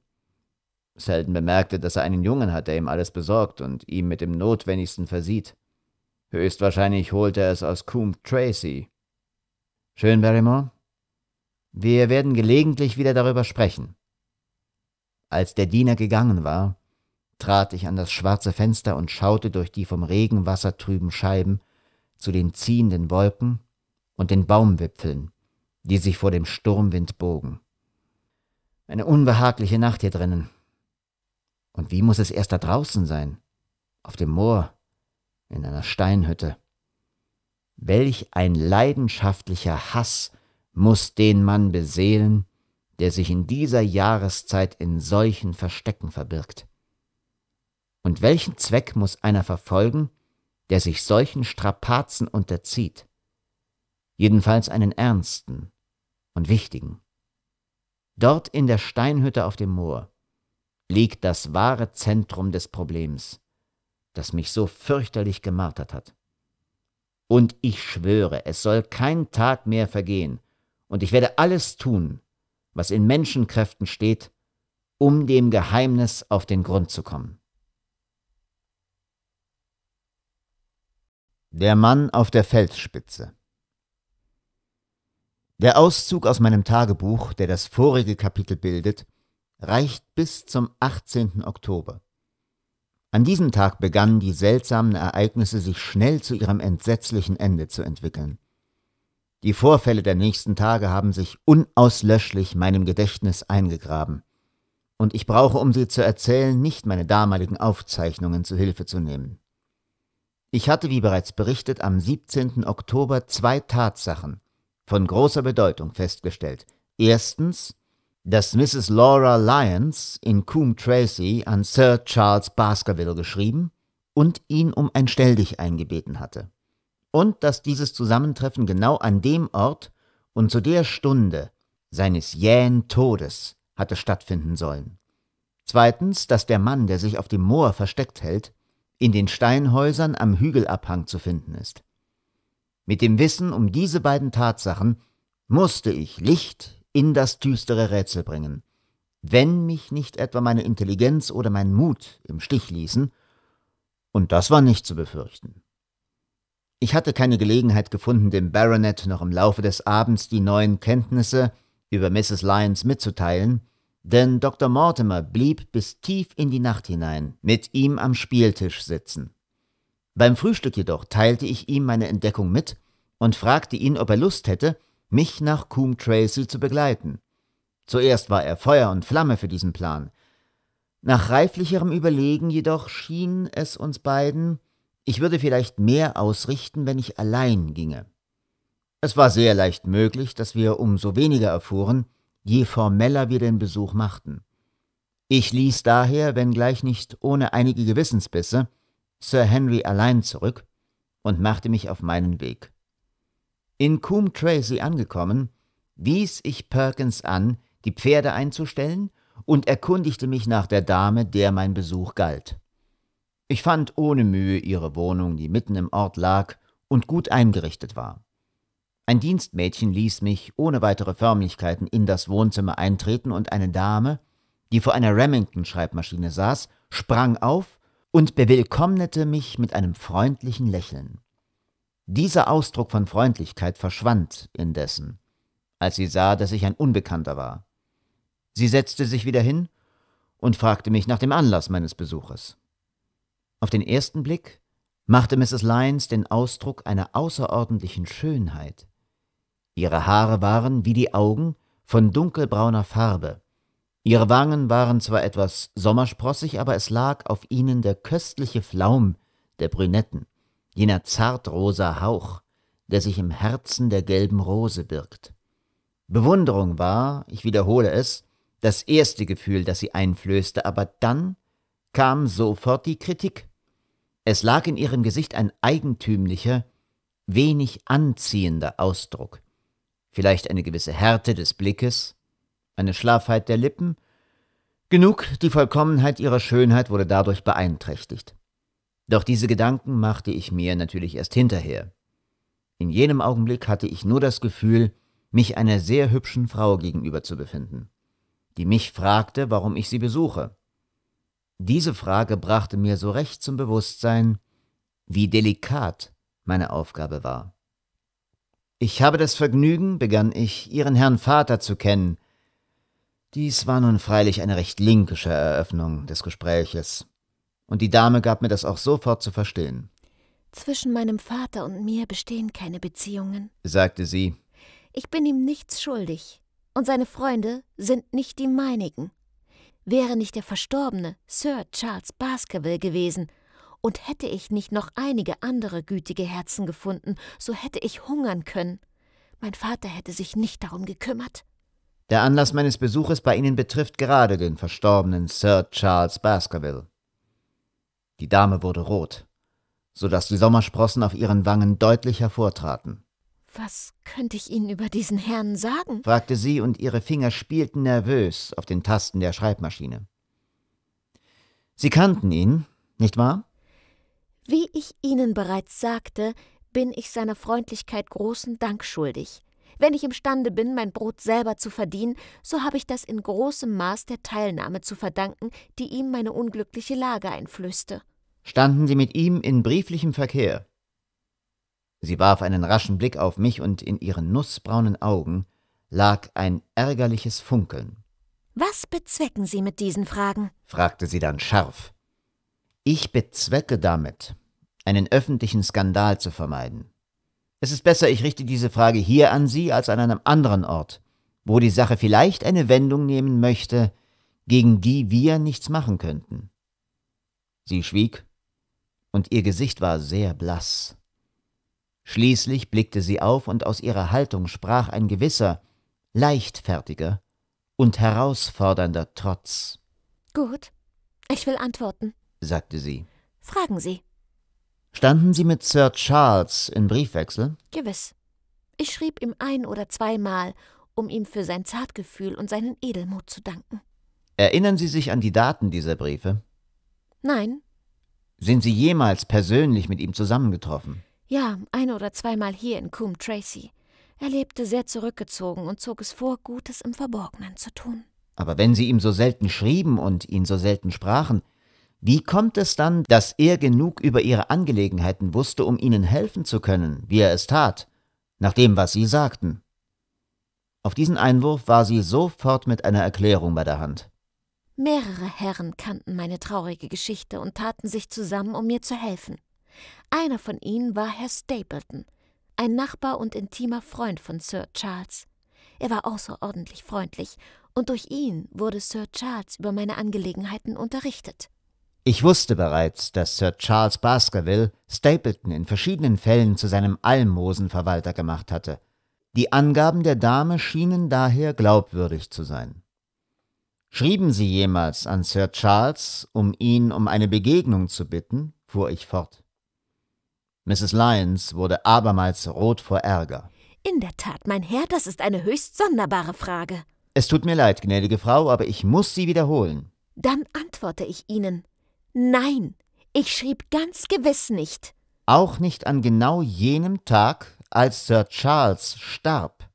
S1: Selden bemerkte, dass er einen Jungen hat, der ihm alles besorgt und ihm mit dem Notwendigsten versieht. Höchstwahrscheinlich holt er es aus Coombe Tracy, Schön, Barrymore. Wir werden gelegentlich wieder darüber sprechen. Als der Diener gegangen war, trat ich an das schwarze Fenster und schaute durch die vom Regenwasser trüben Scheiben zu den ziehenden Wolken und den Baumwipfeln, die sich vor dem Sturmwind bogen. Eine unbehagliche Nacht hier drinnen. Und wie muss es erst da draußen sein? Auf dem Moor, in einer Steinhütte. Welch ein leidenschaftlicher Hass muss den Mann beseelen, der sich in dieser Jahreszeit in solchen Verstecken verbirgt. Und welchen Zweck muss einer verfolgen, der sich solchen Strapazen unterzieht? Jedenfalls einen ernsten und wichtigen. Dort in der Steinhütte auf dem Moor liegt das wahre Zentrum des Problems, das mich so fürchterlich gemartert hat. Und ich schwöre, es soll kein Tag mehr vergehen, und ich werde alles tun, was in Menschenkräften steht, um dem Geheimnis auf den Grund zu kommen. Der Mann auf der Felsspitze Der Auszug aus meinem Tagebuch, der das vorige Kapitel bildet, reicht bis zum 18. Oktober. An diesem Tag begannen die seltsamen Ereignisse sich schnell zu ihrem entsetzlichen Ende zu entwickeln. Die Vorfälle der nächsten Tage haben sich unauslöschlich meinem Gedächtnis eingegraben. Und ich brauche, um sie zu erzählen, nicht meine damaligen Aufzeichnungen zu Hilfe zu nehmen. Ich hatte, wie bereits berichtet, am 17. Oktober zwei Tatsachen von großer Bedeutung festgestellt. Erstens, dass Mrs. Laura Lyons in Coombe Tracy an Sir Charles Baskerville geschrieben und ihn um ein Stelldich eingebeten hatte. Und dass dieses Zusammentreffen genau an dem Ort und zu der Stunde seines jähen Todes hatte stattfinden sollen. Zweitens, dass der Mann, der sich auf dem Moor versteckt hält, in den Steinhäusern am Hügelabhang zu finden ist. Mit dem Wissen um diese beiden Tatsachen musste ich Licht in das düstere Rätsel bringen. Wenn mich nicht etwa meine Intelligenz oder mein Mut im Stich ließen, und das war nicht zu befürchten. Ich hatte keine Gelegenheit gefunden, dem Baronet noch im Laufe des Abends die neuen Kenntnisse über Mrs. Lyons mitzuteilen, denn Dr. Mortimer blieb bis tief in die Nacht hinein mit ihm am Spieltisch sitzen. Beim Frühstück jedoch teilte ich ihm meine Entdeckung mit und fragte ihn, ob er Lust hätte, mich nach Coombe Tracy zu begleiten. Zuerst war er Feuer und Flamme für diesen Plan. Nach reiflicherem Überlegen jedoch schien es uns beiden, ich würde vielleicht mehr ausrichten, wenn ich allein ginge. Es war sehr leicht möglich, dass wir umso weniger erfuhren, je formeller wir den Besuch machten. Ich ließ daher, wenngleich nicht ohne einige Gewissensbisse, Sir Henry allein zurück und machte mich auf meinen Weg. In Coombe Tracy angekommen, wies ich Perkins an, die Pferde einzustellen und erkundigte mich nach der Dame, der mein Besuch galt. Ich fand ohne Mühe ihre Wohnung, die mitten im Ort lag und gut eingerichtet war. Ein Dienstmädchen ließ mich ohne weitere Förmlichkeiten in das Wohnzimmer eintreten und eine Dame, die vor einer Remington-Schreibmaschine saß, sprang auf und bewillkommnete mich mit einem freundlichen Lächeln. Dieser Ausdruck von Freundlichkeit verschwand indessen, als sie sah, dass ich ein Unbekannter war. Sie setzte sich wieder hin und fragte mich nach dem Anlass meines Besuches. Auf den ersten Blick machte Mrs. Lyons den Ausdruck einer außerordentlichen Schönheit. Ihre Haare waren, wie die Augen, von dunkelbrauner Farbe. Ihre Wangen waren zwar etwas sommersprossig, aber es lag auf ihnen der köstliche Flaum der Brünetten jener zartrosa Hauch, der sich im Herzen der gelben Rose birgt. Bewunderung war, ich wiederhole es, das erste Gefühl, das sie einflößte, aber dann kam sofort die Kritik. Es lag in ihrem Gesicht ein eigentümlicher, wenig anziehender Ausdruck, vielleicht eine gewisse Härte des Blickes, eine Schlaffheit der Lippen, genug, die Vollkommenheit ihrer Schönheit wurde dadurch beeinträchtigt. Doch diese Gedanken machte ich mir natürlich erst hinterher. In jenem Augenblick hatte ich nur das Gefühl, mich einer sehr hübschen Frau gegenüber zu befinden, die mich fragte, warum ich sie besuche. Diese Frage brachte mir so recht zum Bewusstsein, wie delikat meine Aufgabe war. Ich habe das Vergnügen, begann ich, Ihren Herrn Vater zu kennen. Dies war nun freilich eine recht linkische Eröffnung des Gespräches und die Dame gab mir das auch sofort zu verstehen.
S2: Zwischen meinem Vater und mir bestehen keine Beziehungen,
S1: sagte sie.
S2: Ich bin ihm nichts schuldig, und seine Freunde sind nicht die meinigen. Wäre nicht der verstorbene Sir Charles Baskerville gewesen, und hätte ich nicht noch einige andere gütige Herzen gefunden, so hätte ich hungern können. Mein Vater hätte sich nicht darum gekümmert.
S1: Der Anlass meines Besuches bei Ihnen betrifft gerade den verstorbenen Sir Charles Baskerville. Die Dame wurde rot, so dass die Sommersprossen auf ihren Wangen deutlich hervortraten.
S2: Was könnte ich Ihnen über diesen Herrn sagen?
S1: fragte sie, und ihre Finger spielten nervös auf den Tasten der Schreibmaschine. Sie kannten ihn, nicht wahr?
S2: Wie ich Ihnen bereits sagte, bin ich seiner Freundlichkeit großen Dank schuldig. Wenn ich imstande bin, mein Brot selber zu verdienen, so habe ich das in großem Maß der Teilnahme zu verdanken, die ihm meine unglückliche Lage einflößte
S1: standen sie mit ihm in brieflichem Verkehr. Sie warf einen raschen Blick auf mich und in ihren nussbraunen Augen lag ein ärgerliches Funkeln.
S2: Was bezwecken Sie mit diesen Fragen?
S1: fragte sie dann scharf. Ich bezwecke damit, einen öffentlichen Skandal zu vermeiden. Es ist besser, ich richte diese Frage hier an Sie als an einem anderen Ort, wo die Sache vielleicht eine Wendung nehmen möchte, gegen die wir nichts machen könnten. Sie schwieg und ihr Gesicht war sehr blass. Schließlich blickte sie auf und aus ihrer Haltung sprach ein gewisser, leichtfertiger und herausfordernder Trotz.
S2: Gut, ich will antworten,
S1: sagte sie. Fragen Sie. Standen Sie mit Sir Charles in Briefwechsel?
S2: Gewiss. Ich schrieb ihm ein oder zweimal, um ihm für sein Zartgefühl und seinen Edelmut zu danken.
S1: Erinnern Sie sich an die Daten dieser Briefe? Nein, sind Sie jemals persönlich mit ihm zusammengetroffen?
S2: Ja, ein oder zweimal hier in Coombe Tracy. Er lebte sehr zurückgezogen und zog es vor, Gutes im Verborgenen zu tun.
S1: Aber wenn Sie ihm so selten schrieben und ihn so selten sprachen, wie kommt es dann, dass er genug über Ihre Angelegenheiten wusste, um Ihnen helfen zu können, wie er es tat, nach dem, was Sie sagten? Auf diesen Einwurf war sie sofort mit einer Erklärung bei der Hand.
S2: Mehrere Herren kannten meine traurige Geschichte und taten sich zusammen, um mir zu helfen. Einer von ihnen war Herr Stapleton, ein Nachbar und intimer Freund von Sir Charles. Er war außerordentlich freundlich, und durch ihn wurde Sir Charles über meine Angelegenheiten unterrichtet.
S1: Ich wusste bereits, dass Sir Charles Baskerville Stapleton in verschiedenen Fällen zu seinem Almosenverwalter gemacht hatte. Die Angaben der Dame schienen daher glaubwürdig zu sein. Schrieben Sie jemals an Sir Charles, um ihn um eine Begegnung zu bitten? fuhr ich fort. Mrs. Lyons wurde abermals rot vor Ärger.
S2: In der Tat, mein Herr, das ist eine höchst sonderbare Frage.
S1: Es tut mir leid, gnädige Frau, aber ich muss sie wiederholen.
S2: Dann antworte ich Ihnen. Nein, ich schrieb ganz gewiss nicht.
S1: Auch nicht an genau jenem Tag, als Sir Charles starb.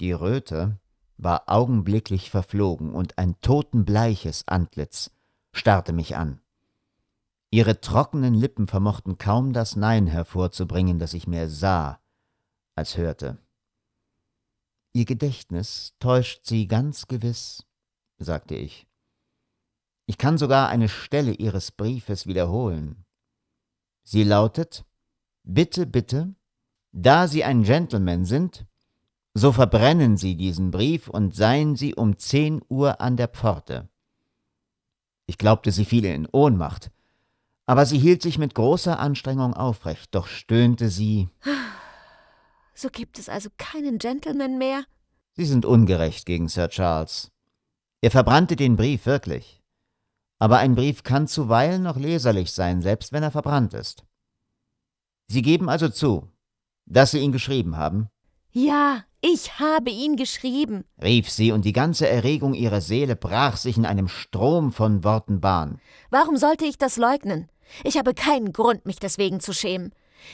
S1: Die Röte, war augenblicklich verflogen und ein totenbleiches Antlitz starrte mich an. Ihre trockenen Lippen vermochten kaum das Nein hervorzubringen, das ich mehr sah als hörte. Ihr Gedächtnis täuscht Sie ganz gewiss, sagte ich. Ich kann sogar eine Stelle Ihres Briefes wiederholen. Sie lautet Bitte, bitte, da Sie ein Gentleman sind, so verbrennen Sie diesen Brief und seien Sie um zehn Uhr an der Pforte. Ich glaubte, sie fiel in Ohnmacht, aber sie hielt sich mit großer Anstrengung aufrecht, doch stöhnte sie
S2: So gibt es also keinen Gentleman mehr?
S1: Sie sind ungerecht gegen Sir Charles. Er verbrannte den Brief wirklich. Aber ein Brief kann zuweilen noch leserlich sein, selbst wenn er verbrannt ist. Sie geben also zu, dass Sie ihn geschrieben haben?
S2: Ja, ich habe ihn geschrieben,
S1: rief sie, und die ganze Erregung ihrer Seele brach sich in einem Strom von Worten Bahn.
S2: Warum sollte ich das leugnen? Ich habe keinen Grund, mich deswegen zu schämen.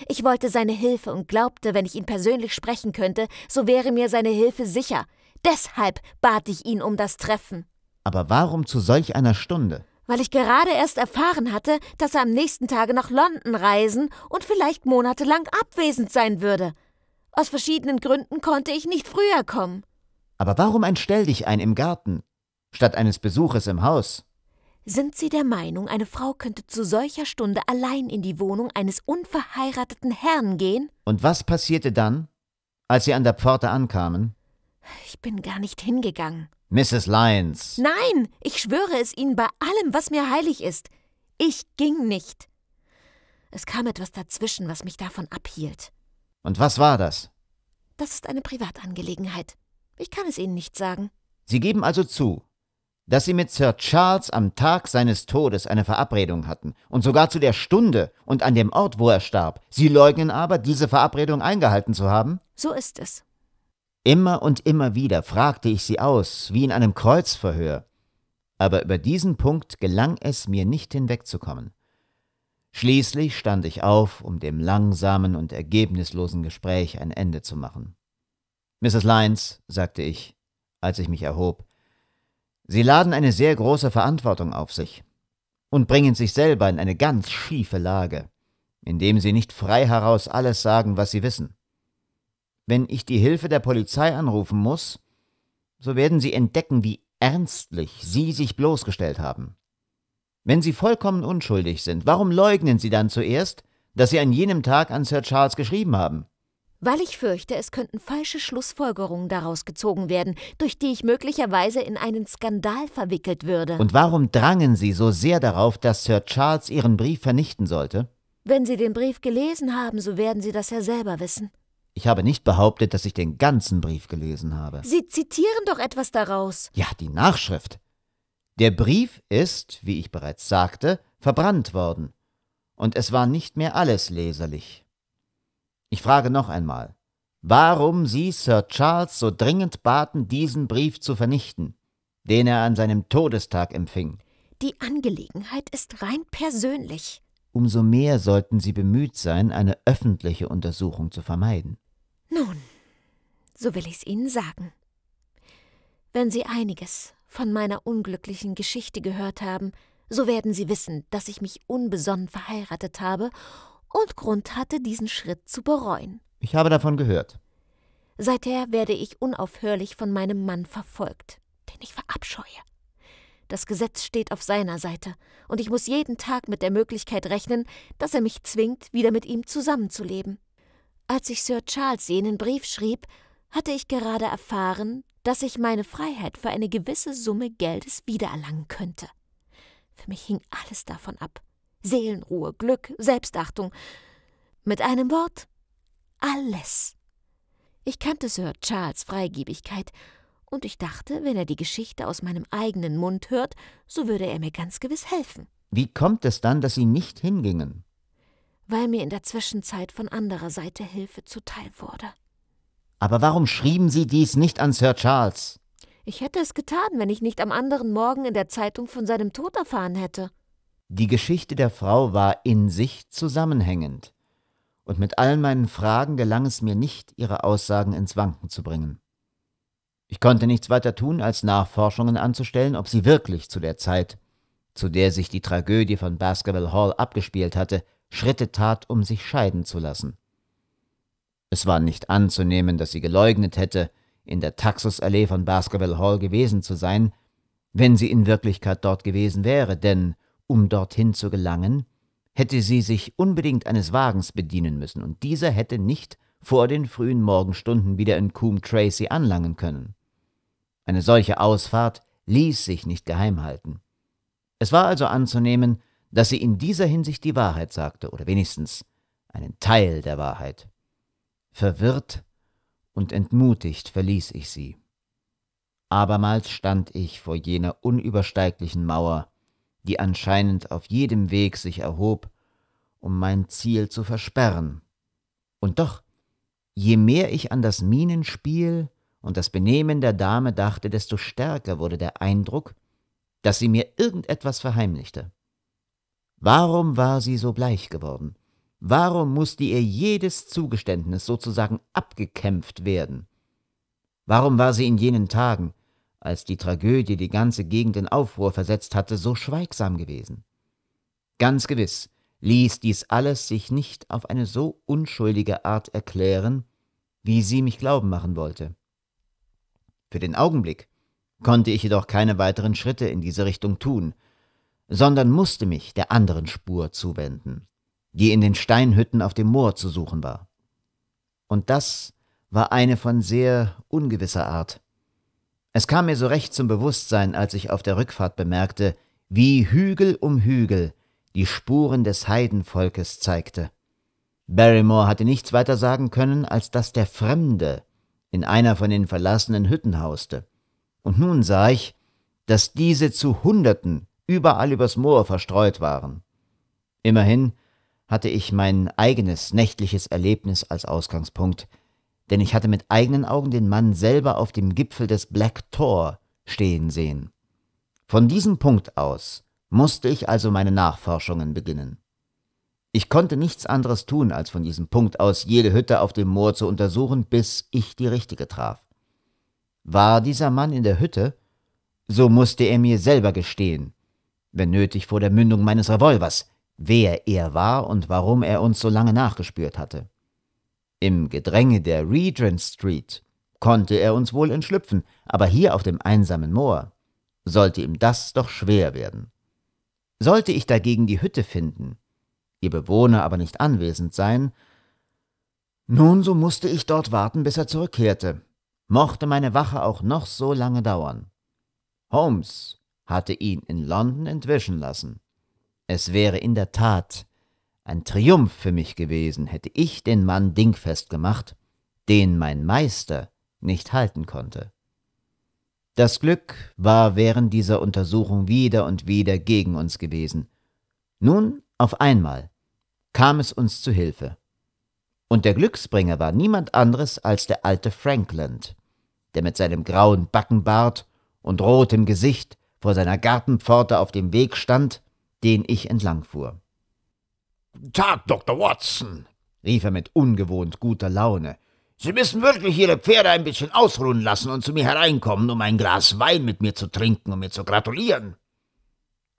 S2: Ich wollte seine Hilfe und glaubte, wenn ich ihn persönlich sprechen könnte, so wäre mir seine Hilfe sicher. Deshalb bat ich ihn um das Treffen.
S1: Aber warum zu solch einer Stunde?
S2: Weil ich gerade erst erfahren hatte, dass er am nächsten Tage nach London reisen und vielleicht monatelang abwesend sein würde. Aus verschiedenen Gründen konnte ich nicht früher kommen.
S1: Aber warum ein Stell dich ein im Garten, statt eines Besuches im Haus?
S2: Sind Sie der Meinung, eine Frau könnte zu solcher Stunde allein in die Wohnung eines unverheirateten Herrn gehen?
S1: Und was passierte dann, als Sie an der Pforte ankamen?
S2: Ich bin gar nicht hingegangen.
S1: Mrs. Lyons.
S2: Nein, ich schwöre es Ihnen bei allem, was mir heilig ist. Ich ging nicht. Es kam etwas dazwischen, was mich davon abhielt.
S1: Und was war das?
S2: Das ist eine Privatangelegenheit. Ich kann es Ihnen nicht sagen.
S1: Sie geben also zu, dass Sie mit Sir Charles am Tag seines Todes eine Verabredung hatten und sogar zu der Stunde und an dem Ort, wo er starb. Sie leugnen aber, diese Verabredung eingehalten zu haben?
S2: So ist es.
S1: Immer und immer wieder fragte ich Sie aus, wie in einem Kreuzverhör. Aber über diesen Punkt gelang es mir nicht hinwegzukommen. Schließlich stand ich auf, um dem langsamen und ergebnislosen Gespräch ein Ende zu machen. Mrs. Lyons, sagte ich, als ich mich erhob, Sie laden eine sehr große Verantwortung auf sich und bringen sich selber in eine ganz schiefe Lage, indem Sie nicht frei heraus alles sagen, was Sie wissen. Wenn ich die Hilfe der Polizei anrufen muss, so werden Sie entdecken, wie ernstlich Sie sich bloßgestellt haben. Wenn Sie vollkommen unschuldig sind, warum leugnen Sie dann zuerst, dass Sie an jenem Tag an Sir Charles geschrieben haben?
S2: Weil ich fürchte, es könnten falsche Schlussfolgerungen daraus gezogen werden, durch die ich möglicherweise in einen Skandal verwickelt würde. Und
S1: warum drangen Sie so sehr darauf, dass Sir Charles Ihren Brief vernichten sollte?
S2: Wenn Sie den Brief gelesen haben, so werden Sie das ja selber wissen.
S1: Ich habe nicht behauptet, dass ich den ganzen Brief gelesen habe. Sie
S2: zitieren doch etwas daraus.
S1: Ja, die Nachschrift. Der Brief ist, wie ich bereits sagte, verbrannt worden, und es war nicht mehr alles leserlich. Ich frage noch einmal, warum Sie Sir Charles so dringend baten, diesen Brief zu vernichten, den er an seinem Todestag empfing.
S2: Die Angelegenheit ist rein persönlich.
S1: Umso mehr sollten Sie bemüht sein, eine öffentliche Untersuchung zu vermeiden.
S2: Nun, so will ich es Ihnen sagen. Wenn Sie einiges von meiner unglücklichen Geschichte gehört haben, so werden Sie wissen, dass ich mich unbesonnen verheiratet habe und Grund hatte, diesen Schritt zu bereuen.
S1: Ich habe davon gehört.
S2: Seither werde ich unaufhörlich von meinem Mann verfolgt, den ich verabscheue. Das Gesetz steht auf seiner Seite, und ich muss jeden Tag mit der Möglichkeit rechnen, dass er mich zwingt, wieder mit ihm zusammenzuleben. Als ich Sir Charles jenen Brief schrieb, hatte ich gerade erfahren, dass ich meine Freiheit für eine gewisse Summe Geldes wiedererlangen könnte. Für mich hing alles davon ab. Seelenruhe, Glück, Selbstachtung. Mit einem Wort, alles. Ich kannte Sir Charles Freigebigkeit, und ich dachte, wenn er die Geschichte aus meinem eigenen Mund hört, so würde er mir ganz gewiss helfen.
S1: Wie kommt es dann, dass Sie nicht hingingen?
S2: Weil mir in der Zwischenzeit von anderer Seite Hilfe zuteil wurde.
S1: Aber warum schrieben Sie dies nicht an Sir Charles?
S2: Ich hätte es getan, wenn ich nicht am anderen Morgen in der Zeitung von seinem Tod erfahren hätte.
S1: Die Geschichte der Frau war in sich zusammenhängend, und mit allen meinen Fragen gelang es mir nicht, ihre Aussagen ins Wanken zu bringen. Ich konnte nichts weiter tun, als Nachforschungen anzustellen, ob sie wirklich zu der Zeit, zu der sich die Tragödie von Baskerville Hall abgespielt hatte, Schritte tat, um sich scheiden zu lassen. Es war nicht anzunehmen, dass sie geleugnet hätte, in der Taxusallee von Baskerville Hall gewesen zu sein, wenn sie in Wirklichkeit dort gewesen wäre, denn um dorthin zu gelangen, hätte sie sich unbedingt eines Wagens bedienen müssen, und dieser hätte nicht vor den frühen Morgenstunden wieder in Coombe Tracy anlangen können. Eine solche Ausfahrt ließ sich nicht geheim halten. Es war also anzunehmen, dass sie in dieser Hinsicht die Wahrheit sagte, oder wenigstens einen Teil der Wahrheit. Verwirrt und entmutigt verließ ich sie. Abermals stand ich vor jener unübersteiglichen Mauer, die anscheinend auf jedem Weg sich erhob, um mein Ziel zu versperren. Und doch, je mehr ich an das Minenspiel und das Benehmen der Dame dachte, desto stärker wurde der Eindruck, dass sie mir irgendetwas verheimlichte. Warum war sie so bleich geworden? Warum musste ihr jedes Zugeständnis sozusagen abgekämpft werden? Warum war sie in jenen Tagen, als die Tragödie die ganze Gegend in Aufruhr versetzt hatte, so schweigsam gewesen? Ganz gewiss ließ dies alles sich nicht auf eine so unschuldige Art erklären, wie sie mich glauben machen wollte. Für den Augenblick konnte ich jedoch keine weiteren Schritte in diese Richtung tun, sondern musste mich der anderen Spur zuwenden die in den Steinhütten auf dem Moor zu suchen war. Und das war eine von sehr ungewisser Art. Es kam mir so recht zum Bewusstsein, als ich auf der Rückfahrt bemerkte, wie Hügel um Hügel die Spuren des Heidenvolkes zeigte. Barrymore hatte nichts weiter sagen können, als dass der Fremde in einer von den verlassenen Hütten hauste. Und nun sah ich, dass diese zu Hunderten überall übers Moor verstreut waren. Immerhin hatte ich mein eigenes nächtliches Erlebnis als Ausgangspunkt, denn ich hatte mit eigenen Augen den Mann selber auf dem Gipfel des Black Tor stehen sehen. Von diesem Punkt aus musste ich also meine Nachforschungen beginnen. Ich konnte nichts anderes tun, als von diesem Punkt aus jede Hütte auf dem Moor zu untersuchen, bis ich die richtige traf. War dieser Mann in der Hütte, so musste er mir selber gestehen, wenn nötig vor der Mündung meines Revolvers, wer er war und warum er uns so lange nachgespürt hatte. Im Gedränge der Regent Street konnte er uns wohl entschlüpfen, aber hier auf dem einsamen Moor sollte ihm das doch schwer werden. Sollte ich dagegen die Hütte finden, ihr Bewohner aber nicht anwesend sein, nun so musste ich dort warten, bis er zurückkehrte, mochte meine Wache auch noch so lange dauern. Holmes hatte ihn in London entwischen lassen. Es wäre in der Tat ein Triumph für mich gewesen, hätte ich den Mann dingfest gemacht, den mein Meister nicht halten konnte. Das Glück war während dieser Untersuchung wieder und wieder gegen uns gewesen. Nun, auf einmal, kam es uns zu Hilfe. Und der Glücksbringer war niemand anderes als der alte Frankland, der mit seinem grauen Backenbart und rotem Gesicht vor seiner Gartenpforte auf dem Weg stand den ich entlangfuhr. Tag, Dr. Watson, rief er mit ungewohnt guter Laune. Sie müssen wirklich Ihre Pferde ein bisschen ausruhen lassen und zu mir hereinkommen, um ein Glas Wein mit mir zu trinken und mir zu gratulieren.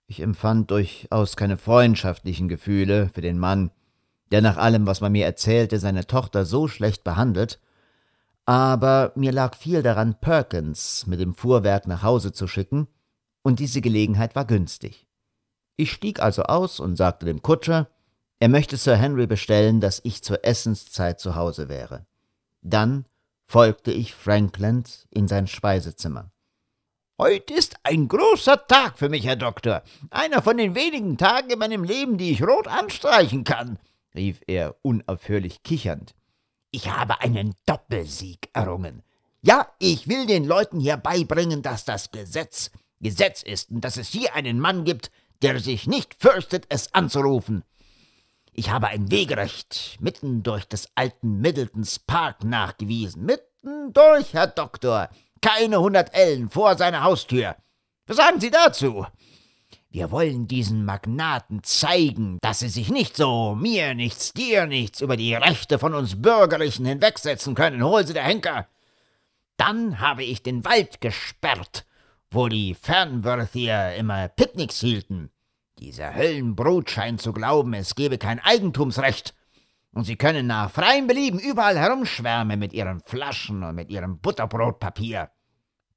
S1: Ich empfand durchaus keine freundschaftlichen Gefühle für den Mann, der nach allem, was man mir erzählte, seine Tochter so schlecht behandelt, aber mir lag viel daran, Perkins mit dem Fuhrwerk nach Hause zu schicken, und diese Gelegenheit war günstig. Ich stieg also aus und sagte dem Kutscher, er möchte Sir Henry bestellen, dass ich zur Essenszeit zu Hause wäre. Dann folgte ich Frankland in sein Speisezimmer. Heute ist ein großer Tag für mich, Herr Doktor. Einer von den wenigen Tagen in meinem Leben, die ich rot anstreichen kann, rief er unaufhörlich kichernd. Ich habe einen Doppelsieg errungen. Ja, ich will den Leuten hier beibringen, dass das Gesetz Gesetz ist und dass es hier einen Mann gibt, der sich nicht fürchtet, es anzurufen. Ich habe ein Wegerecht mitten durch des alten Middletons Park nachgewiesen. Mitten durch, Herr Doktor. Keine hundert Ellen vor seiner Haustür. Was sagen Sie dazu? Wir wollen diesen Magnaten zeigen, dass sie sich nicht so mir nichts, dir nichts über die Rechte von uns Bürgerlichen hinwegsetzen können, hol sie der Henker. Dann habe ich den Wald gesperrt wo die Fernwörthier immer Picknicks hielten. Dieser Höllenbrot scheint zu glauben, es gebe kein Eigentumsrecht. Und sie können nach freiem Belieben überall herumschwärmen mit ihren Flaschen und mit ihrem Butterbrotpapier.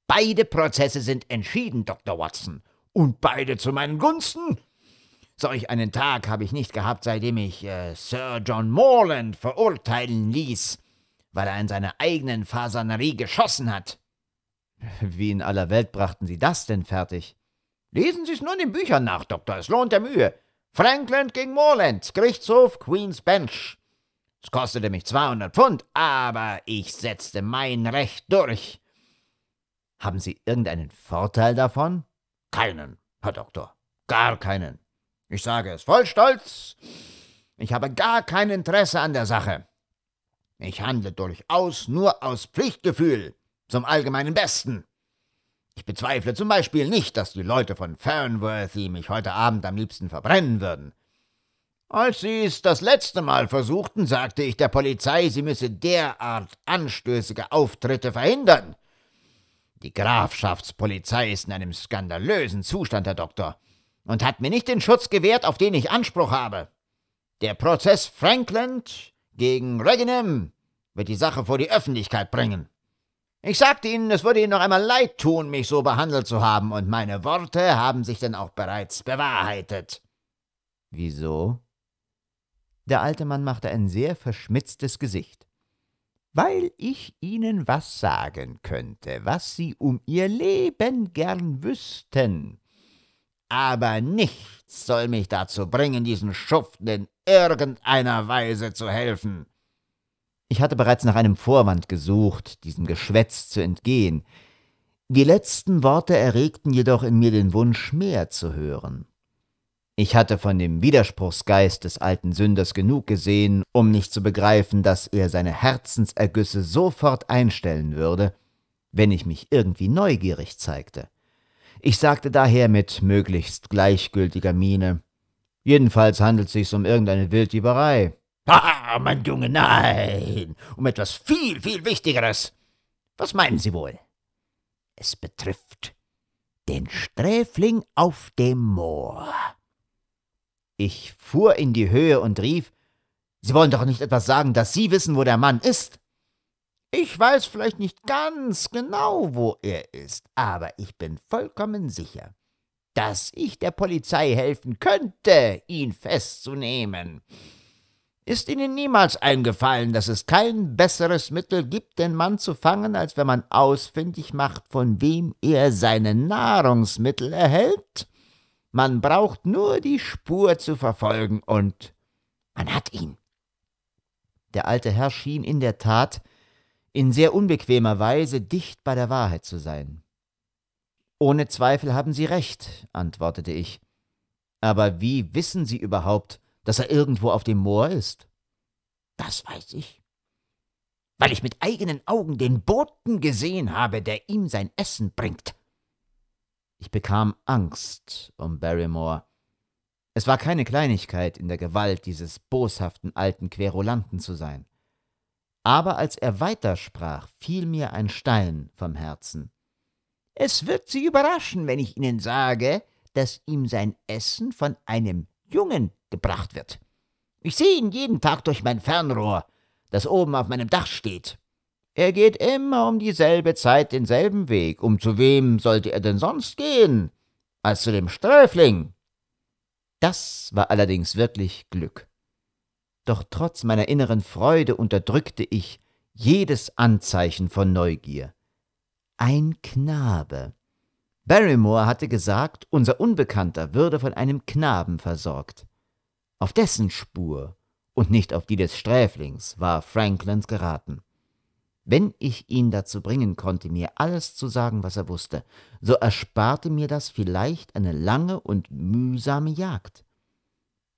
S1: Beide Prozesse sind entschieden, Dr. Watson. Und beide zu meinen Gunsten. Solch einen Tag habe ich nicht gehabt, seitdem ich äh, Sir John Morland verurteilen ließ, weil er in seine eigenen Fasanerie geschossen hat. <laughs> Wie in aller Welt brachten Sie das denn fertig? Lesen Sie es nur in den Büchern nach, Doktor, es lohnt der Mühe. Franklin gegen Morland, Gerichtshof, Queen's Bench. Es kostete mich 200 Pfund, aber ich setzte mein Recht durch. Haben Sie irgendeinen Vorteil davon? Keinen, Herr Doktor, gar keinen. Ich sage es voll Stolz. Ich habe gar kein Interesse an der Sache. Ich handle durchaus nur aus Pflichtgefühl zum allgemeinen Besten. Ich bezweifle zum Beispiel nicht, dass die Leute von Fernworthy mich heute Abend am liebsten verbrennen würden. Als sie es das letzte Mal versuchten, sagte ich der Polizei, sie müsse derart anstößige Auftritte verhindern. Die Grafschaftspolizei ist in einem skandalösen Zustand, Herr Doktor, und hat mir nicht den Schutz gewährt, auf den ich Anspruch habe. Der Prozess Frankland gegen Reginham wird die Sache vor die Öffentlichkeit bringen. Ich sagte Ihnen, es würde Ihnen noch einmal leid tun, mich so behandelt zu haben, und meine Worte haben sich denn auch bereits bewahrheitet. Wieso? Der alte Mann machte ein sehr verschmitztes Gesicht. Weil ich Ihnen was sagen könnte, was Sie um Ihr Leben gern wüssten. Aber nichts soll mich dazu bringen, diesen Schuften in irgendeiner Weise zu helfen. Ich hatte bereits nach einem Vorwand gesucht, diesem Geschwätz zu entgehen. Die letzten Worte erregten jedoch in mir den Wunsch, mehr zu hören. Ich hatte von dem Widerspruchsgeist des alten Sünders genug gesehen, um nicht zu begreifen, dass er seine Herzensergüsse sofort einstellen würde, wenn ich mich irgendwie neugierig zeigte. Ich sagte daher mit möglichst gleichgültiger Miene Jedenfalls handelt es sich um irgendeine Wilddieberei. Ah, mein Junge, nein, um etwas viel, viel Wichtigeres. Was meinen Sie wohl? Es betrifft den Sträfling auf dem Moor. Ich fuhr in die Höhe und rief, Sie wollen doch nicht etwas sagen, dass Sie wissen, wo der Mann ist. Ich weiß vielleicht nicht ganz genau, wo er ist, aber ich bin vollkommen sicher, dass ich der Polizei helfen könnte, ihn festzunehmen. Ist Ihnen niemals eingefallen, dass es kein besseres Mittel gibt, den Mann zu fangen, als wenn man ausfindig macht, von wem er seine Nahrungsmittel erhält? Man braucht nur die Spur zu verfolgen und man hat ihn. Der alte Herr schien in der Tat in sehr unbequemer Weise dicht bei der Wahrheit zu sein. Ohne Zweifel haben Sie recht, antwortete ich. Aber wie wissen Sie überhaupt, dass er irgendwo auf dem Moor ist? Das weiß ich. Weil ich mit eigenen Augen den Boten gesehen habe, der ihm sein Essen bringt. Ich bekam Angst um Barrymore. Es war keine Kleinigkeit, in der Gewalt dieses boshaften alten Querulanten zu sein. Aber als er weitersprach, fiel mir ein Stein vom Herzen. Es wird Sie überraschen, wenn ich Ihnen sage, dass ihm sein Essen von einem Jungen gebracht wird. Ich sehe ihn jeden Tag durch mein Fernrohr, das oben auf meinem Dach steht. Er geht immer um dieselbe Zeit denselben Weg. Um zu wem sollte er denn sonst gehen? Als zu dem Sträfling. Das war allerdings wirklich Glück. Doch trotz meiner inneren Freude unterdrückte ich jedes Anzeichen von Neugier. Ein Knabe. Barrymore hatte gesagt, unser Unbekannter würde von einem Knaben versorgt. Auf dessen Spur und nicht auf die des Sträflings war Franklins geraten. Wenn ich ihn dazu bringen konnte, mir alles zu sagen, was er wusste, so ersparte mir das vielleicht eine lange und mühsame Jagd.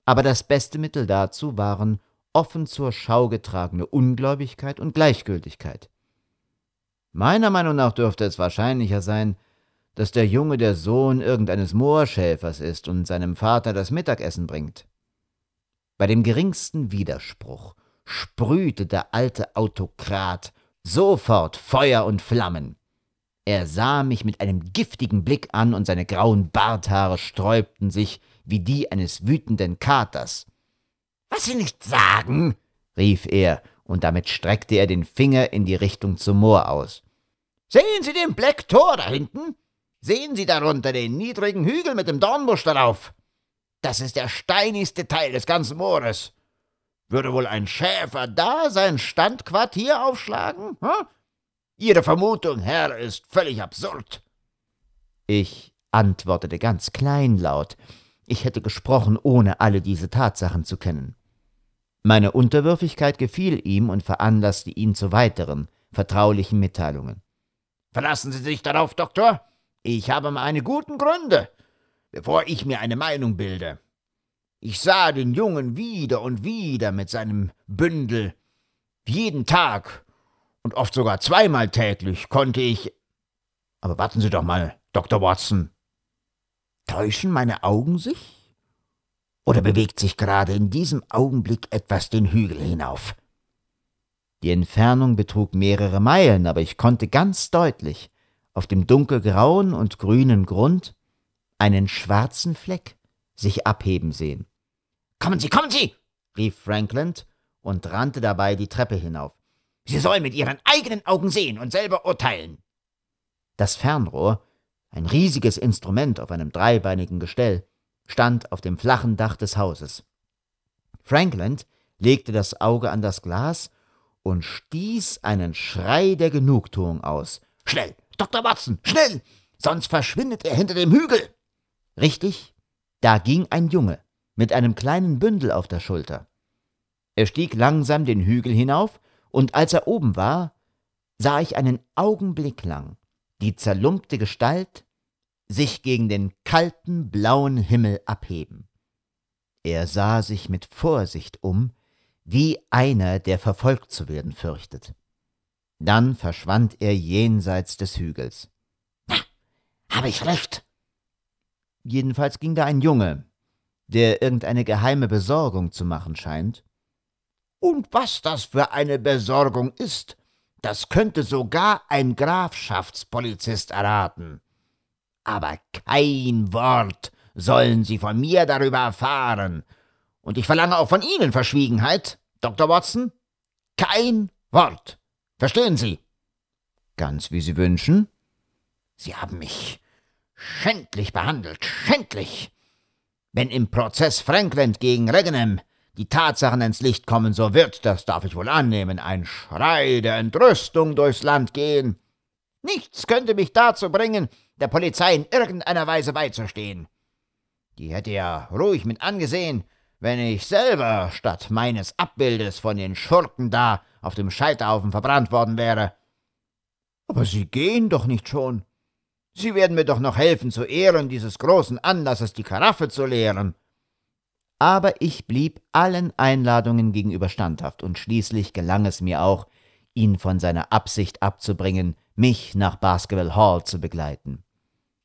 S1: Aber das beste Mittel dazu waren offen zur Schau getragene Ungläubigkeit und Gleichgültigkeit. Meiner Meinung nach dürfte es wahrscheinlicher sein, dass der Junge der Sohn irgendeines Moorschäfers ist und seinem Vater das Mittagessen bringt. Bei dem geringsten Widerspruch sprühte der alte Autokrat sofort Feuer und Flammen. Er sah mich mit einem giftigen Blick an und seine grauen Barthaare sträubten sich wie die eines wütenden Katers. Was Sie nicht sagen, rief er, und damit streckte er den Finger in die Richtung zum Moor aus. Sehen Sie den Black Tor da hinten? Sehen Sie darunter den niedrigen Hügel mit dem Dornbusch darauf? Das ist der steinigste Teil des ganzen Moores. Würde wohl ein Schäfer da sein Standquartier aufschlagen? Hm? Ihre Vermutung, Herr, ist völlig absurd. Ich antwortete ganz kleinlaut. Ich hätte gesprochen, ohne alle diese Tatsachen zu kennen. Meine Unterwürfigkeit gefiel ihm und veranlasste ihn zu weiteren, vertraulichen Mitteilungen. Verlassen Sie sich darauf, Doktor, ich habe meine guten Gründe, bevor ich mir eine Meinung bilde. Ich sah den Jungen wieder und wieder mit seinem Bündel. Jeden Tag und oft sogar zweimal täglich konnte ich. Aber warten Sie doch mal, Dr. Watson. Täuschen meine Augen sich? Oder bewegt sich gerade in diesem Augenblick etwas den Hügel hinauf? Die Entfernung betrug mehrere Meilen, aber ich konnte ganz deutlich auf dem dunkelgrauen und grünen Grund einen schwarzen Fleck sich abheben sehen. Kommen Sie, kommen Sie! rief Franklin und rannte dabei die Treppe hinauf. Sie sollen mit Ihren eigenen Augen sehen und selber urteilen. Das Fernrohr, ein riesiges Instrument auf einem dreibeinigen Gestell, stand auf dem flachen Dach des Hauses. Franklin legte das Auge an das Glas und stieß einen Schrei der Genugtuung aus. Schnell, Dr. Watson, schnell! Sonst verschwindet er hinter dem Hügel! Richtig, da ging ein Junge mit einem kleinen Bündel auf der Schulter. Er stieg langsam den Hügel hinauf, und als er oben war, sah ich einen Augenblick lang die zerlumpte Gestalt sich gegen den kalten blauen Himmel abheben. Er sah sich mit Vorsicht um, wie einer, der verfolgt zu werden fürchtet. Dann verschwand er jenseits des Hügels. Na, habe ich recht. Jedenfalls ging da ein Junge, der irgendeine geheime Besorgung zu machen scheint. Und was das für eine Besorgung ist, das könnte sogar ein Grafschaftspolizist erraten. Aber kein Wort sollen Sie von mir darüber erfahren. Und ich verlange auch von Ihnen Verschwiegenheit, Dr. Watson. Kein Wort. Verstehen Sie? Ganz wie Sie wünschen. Sie haben mich schändlich behandelt, schändlich. Wenn im Prozess Frankland gegen Regnem die Tatsachen ins Licht kommen, so wird, das darf ich wohl annehmen, ein Schrei der Entrüstung durchs Land gehen. Nichts könnte mich dazu bringen, der Polizei in irgendeiner Weise beizustehen. Die hätte ja ruhig mit angesehen, wenn ich selber statt meines Abbildes von den Schurken da auf dem Scheiterhaufen verbrannt worden wäre. Aber Sie gehen doch nicht schon. Sie werden mir doch noch helfen, zu Ehren dieses großen Anlasses die Karaffe zu leeren. Aber ich blieb allen Einladungen gegenüber standhaft, und schließlich gelang es mir auch, ihn von seiner Absicht abzubringen, mich nach Baskerville Hall zu begleiten.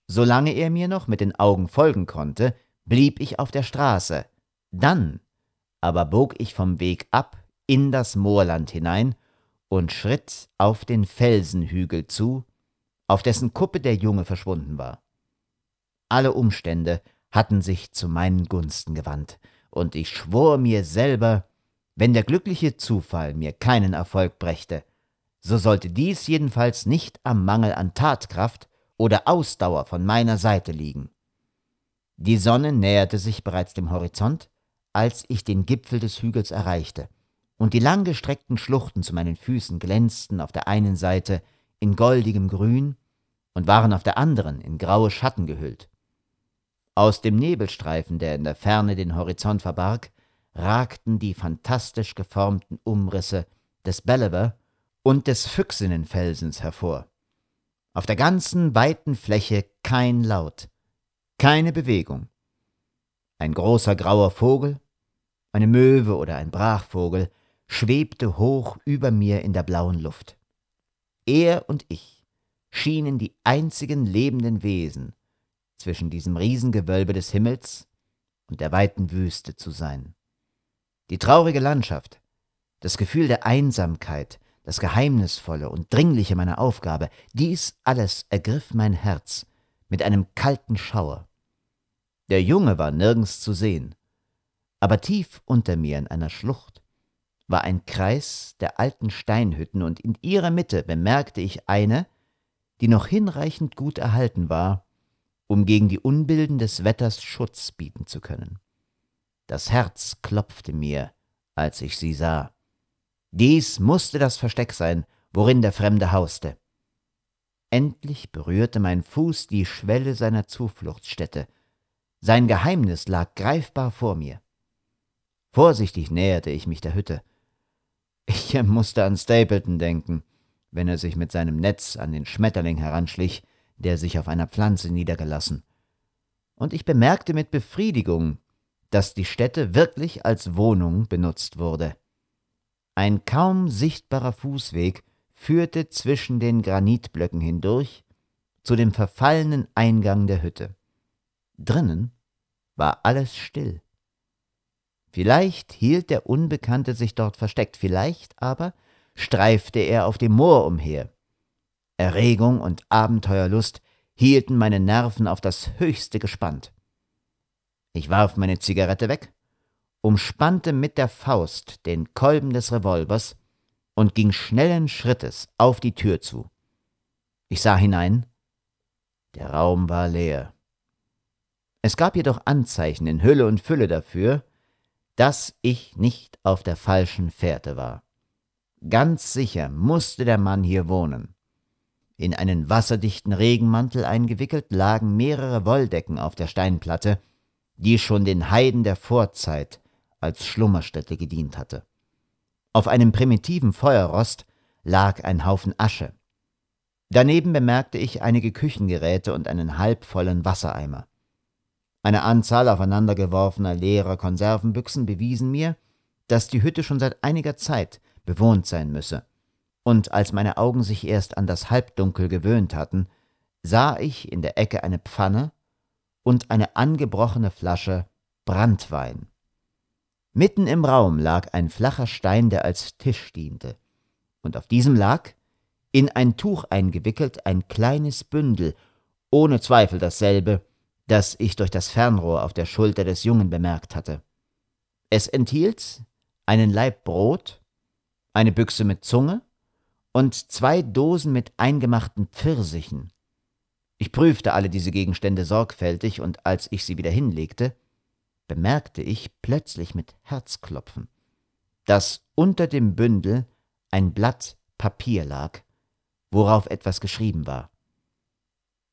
S1: Solange er mir noch mit den Augen folgen konnte, blieb ich auf der Straße. Dann aber bog ich vom Weg ab, in das Moorland hinein und schritt auf den Felsenhügel zu, auf dessen Kuppe der Junge verschwunden war. Alle Umstände hatten sich zu meinen Gunsten gewandt, und ich schwor mir selber, wenn der glückliche Zufall mir keinen Erfolg brächte, so sollte dies jedenfalls nicht am Mangel an Tatkraft oder Ausdauer von meiner Seite liegen. Die Sonne näherte sich bereits dem Horizont, als ich den Gipfel des Hügels erreichte, und die langgestreckten Schluchten zu meinen Füßen glänzten auf der einen Seite in goldigem Grün und waren auf der anderen in graue Schatten gehüllt. Aus dem Nebelstreifen, der in der Ferne den Horizont verbarg, ragten die fantastisch geformten Umrisse des Bellever und des Füchsinnenfelsens hervor. Auf der ganzen weiten Fläche kein Laut, keine Bewegung. Ein großer grauer Vogel, eine Möwe oder ein Brachvogel schwebte hoch über mir in der blauen Luft. Er und ich schienen die einzigen lebenden Wesen zwischen diesem Riesengewölbe des Himmels und der weiten Wüste zu sein. Die traurige Landschaft, das Gefühl der Einsamkeit, das Geheimnisvolle und Dringliche meiner Aufgabe, dies alles ergriff mein Herz mit einem kalten Schauer. Der Junge war nirgends zu sehen, aber tief unter mir in einer Schlucht war ein Kreis der alten Steinhütten, und in ihrer Mitte bemerkte ich eine, die noch hinreichend gut erhalten war, um gegen die Unbilden des Wetters Schutz bieten zu können. Das Herz klopfte mir, als ich sie sah. Dies musste das Versteck sein, worin der Fremde hauste. Endlich berührte mein Fuß die Schwelle seiner Zufluchtsstätte. Sein Geheimnis lag greifbar vor mir. Vorsichtig näherte ich mich der Hütte. Ich musste an Stapleton denken, wenn er sich mit seinem Netz an den Schmetterling heranschlich, der sich auf einer Pflanze niedergelassen. Und ich bemerkte mit Befriedigung, dass die Stätte wirklich als Wohnung benutzt wurde. Ein kaum sichtbarer Fußweg führte zwischen den Granitblöcken hindurch zu dem verfallenen Eingang der Hütte. Drinnen war alles still. Vielleicht hielt der Unbekannte sich dort versteckt, vielleicht aber streifte er auf dem Moor umher. Erregung und Abenteuerlust hielten meine Nerven auf das höchste gespannt. Ich warf meine Zigarette weg, umspannte mit der Faust den Kolben des Revolvers und ging schnellen Schrittes auf die Tür zu. Ich sah hinein. Der Raum war leer. Es gab jedoch Anzeichen in Hülle und Fülle dafür, dass ich nicht auf der falschen Fährte war. Ganz sicher musste der Mann hier wohnen. In einen wasserdichten Regenmantel eingewickelt lagen mehrere Wolldecken auf der Steinplatte, die schon den Heiden der Vorzeit als Schlummerstätte gedient hatte. Auf einem primitiven Feuerrost lag ein Haufen Asche. Daneben bemerkte ich einige Küchengeräte und einen halbvollen Wassereimer. Eine Anzahl aufeinandergeworfener leerer Konservenbüchsen bewiesen mir, dass die Hütte schon seit einiger Zeit bewohnt sein müsse. Und als meine Augen sich erst an das Halbdunkel gewöhnt hatten, sah ich in der Ecke eine Pfanne und eine angebrochene Flasche Brandwein. Mitten im Raum lag ein flacher Stein, der als Tisch diente, und auf diesem lag, in ein Tuch eingewickelt, ein kleines Bündel, ohne Zweifel dasselbe, das ich durch das Fernrohr auf der Schulter des Jungen bemerkt hatte. Es enthielt einen Laib Brot, eine Büchse mit Zunge und zwei Dosen mit eingemachten Pfirsichen. Ich prüfte alle diese Gegenstände sorgfältig, und als ich sie wieder hinlegte, bemerkte ich plötzlich mit Herzklopfen, dass unter dem Bündel ein Blatt Papier lag, worauf etwas geschrieben war.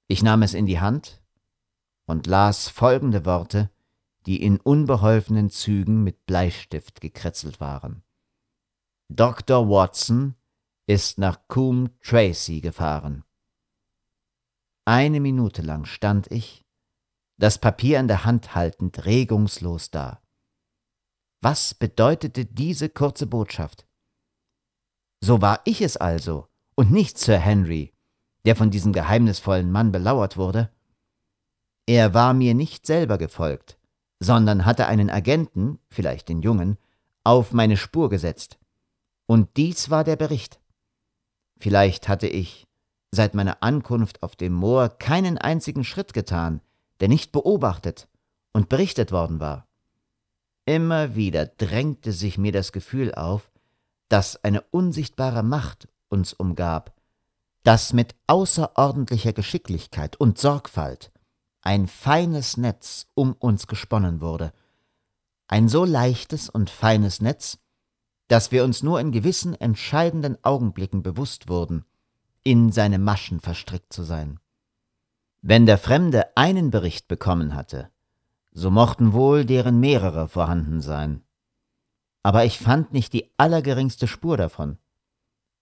S1: Ich nahm es in die Hand und las folgende Worte, die in unbeholfenen Zügen mit Bleistift gekritzelt waren. Dr. Watson ist nach Coombe Tracy gefahren. Eine Minute lang stand ich, das Papier in der Hand haltend, regungslos da. Was bedeutete diese kurze Botschaft? So war ich es also, und nicht Sir Henry, der von diesem geheimnisvollen Mann belauert wurde. Er war mir nicht selber gefolgt, sondern hatte einen Agenten, vielleicht den Jungen, auf meine Spur gesetzt. Und dies war der Bericht. Vielleicht hatte ich seit meiner Ankunft auf dem Moor keinen einzigen Schritt getan, der nicht beobachtet und berichtet worden war. Immer wieder drängte sich mir das Gefühl auf, dass eine unsichtbare Macht uns umgab, dass mit außerordentlicher Geschicklichkeit und Sorgfalt ein feines Netz um uns gesponnen wurde, ein so leichtes und feines Netz, dass wir uns nur in gewissen entscheidenden Augenblicken bewusst wurden, in seine Maschen verstrickt zu sein. Wenn der Fremde einen Bericht bekommen hatte, so mochten wohl deren mehrere vorhanden sein. Aber ich fand nicht die allergeringste Spur davon.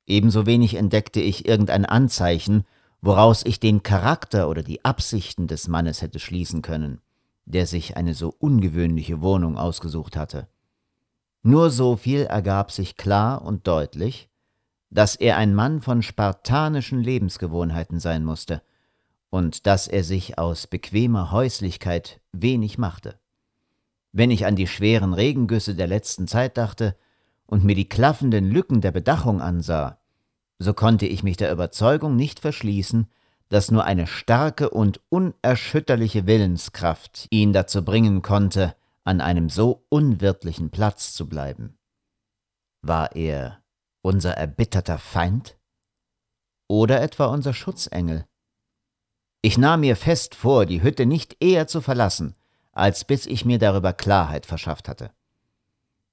S1: Ebenso wenig entdeckte ich irgendein Anzeichen, woraus ich den Charakter oder die Absichten des Mannes hätte schließen können, der sich eine so ungewöhnliche Wohnung ausgesucht hatte. Nur so viel ergab sich klar und deutlich, dass er ein Mann von spartanischen Lebensgewohnheiten sein musste und dass er sich aus bequemer Häuslichkeit wenig machte. Wenn ich an die schweren Regengüsse der letzten Zeit dachte und mir die klaffenden Lücken der Bedachung ansah, so konnte ich mich der Überzeugung nicht verschließen, dass nur eine starke und unerschütterliche Willenskraft ihn dazu bringen konnte, an einem so unwirtlichen Platz zu bleiben. War er unser erbitterter Feind? Oder etwa unser Schutzengel? Ich nahm mir fest vor, die Hütte nicht eher zu verlassen, als bis ich mir darüber Klarheit verschafft hatte.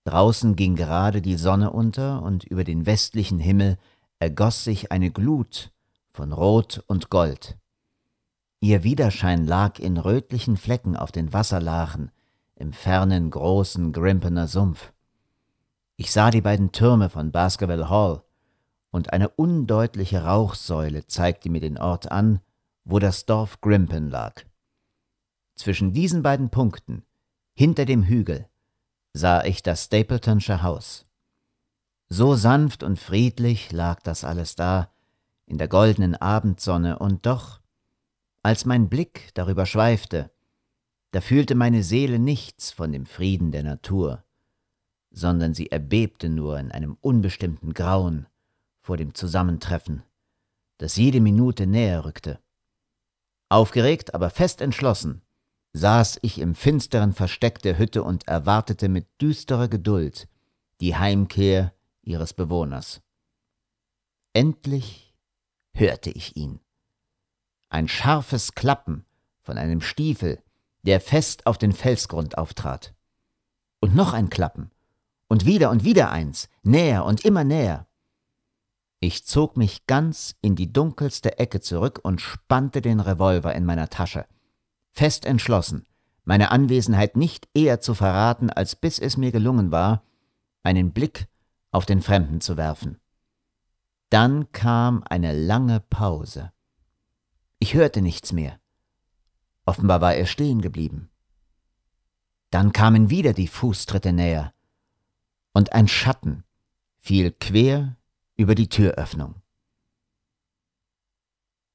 S1: Draußen ging gerade die Sonne unter und über den westlichen Himmel ergoß sich eine Glut von Rot und Gold. Ihr Widerschein lag in rötlichen Flecken auf den Wasserlachen im fernen großen Grimpener Sumpf. Ich sah die beiden Türme von Baskerville Hall, und eine undeutliche Rauchsäule zeigte mir den Ort an, wo das Dorf Grimpen lag. Zwischen diesen beiden Punkten, hinter dem Hügel, sah ich das Stapleton'sche Haus. So sanft und friedlich lag das alles da, in der goldenen Abendsonne, und doch, als mein Blick darüber schweifte, da fühlte meine Seele nichts von dem Frieden der Natur, sondern sie erbebte nur in einem unbestimmten Grauen vor dem Zusammentreffen, das jede Minute näher rückte. Aufgeregt, aber fest entschlossen, saß ich im finsteren Versteck der Hütte und erwartete mit düsterer Geduld die Heimkehr ihres Bewohners. Endlich hörte ich ihn. Ein scharfes Klappen von einem Stiefel, der fest auf den Felsgrund auftrat. Und noch ein Klappen, und wieder und wieder eins, näher und immer näher. Ich zog mich ganz in die dunkelste Ecke zurück und spannte den Revolver in meiner Tasche, fest entschlossen, meine Anwesenheit nicht eher zu verraten, als bis es mir gelungen war, einen Blick auf den Fremden zu werfen. Dann kam eine lange Pause. Ich hörte nichts mehr. Offenbar war er stehen geblieben. Dann kamen wieder die Fußtritte näher, und ein Schatten fiel quer über die Türöffnung.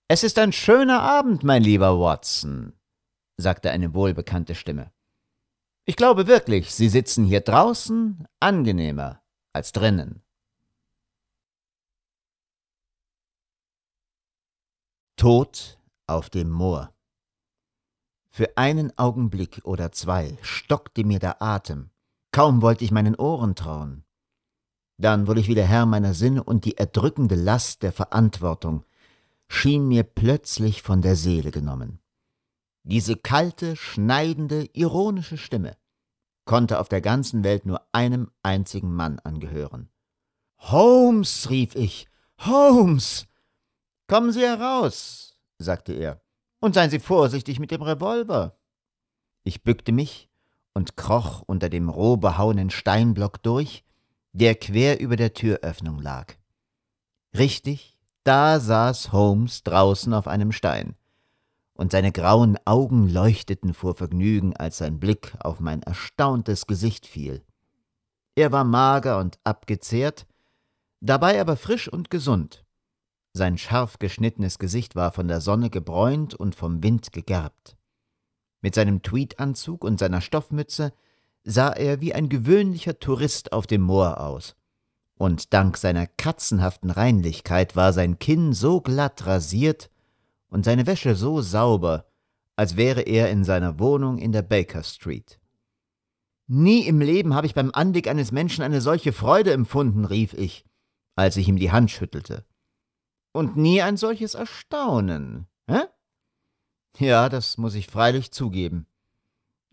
S1: Es ist ein schöner Abend, mein lieber Watson, sagte eine wohlbekannte Stimme. Ich glaube wirklich, Sie sitzen hier draußen angenehmer als drinnen. Tod auf dem Moor. Für einen Augenblick oder zwei stockte mir der Atem, kaum wollte ich meinen Ohren trauen. Dann wurde ich wieder Herr meiner Sinne und die erdrückende Last der Verantwortung schien mir plötzlich von der Seele genommen. Diese kalte, schneidende, ironische Stimme, konnte auf der ganzen Welt nur einem einzigen Mann angehören. Holmes, rief ich, Holmes! Kommen Sie heraus, sagte er, und seien Sie vorsichtig mit dem Revolver. Ich bückte mich und kroch unter dem roh behauenen Steinblock durch, der quer über der Türöffnung lag. Richtig, da saß Holmes draußen auf einem Stein und seine grauen Augen leuchteten vor Vergnügen, als sein Blick auf mein erstauntes Gesicht fiel. Er war mager und abgezehrt, dabei aber frisch und gesund. Sein scharf geschnittenes Gesicht war von der Sonne gebräunt und vom Wind gegerbt. Mit seinem Tweedanzug und seiner Stoffmütze sah er wie ein gewöhnlicher Tourist auf dem Moor aus. Und dank seiner katzenhaften Reinlichkeit war sein Kinn so glatt rasiert, und seine Wäsche so sauber, als wäre er in seiner Wohnung in der Baker Street. Nie im Leben habe ich beim Anblick eines Menschen eine solche Freude empfunden, rief ich, als ich ihm die Hand schüttelte. Und nie ein solches Erstaunen, hä? Ja, das muss ich freilich zugeben.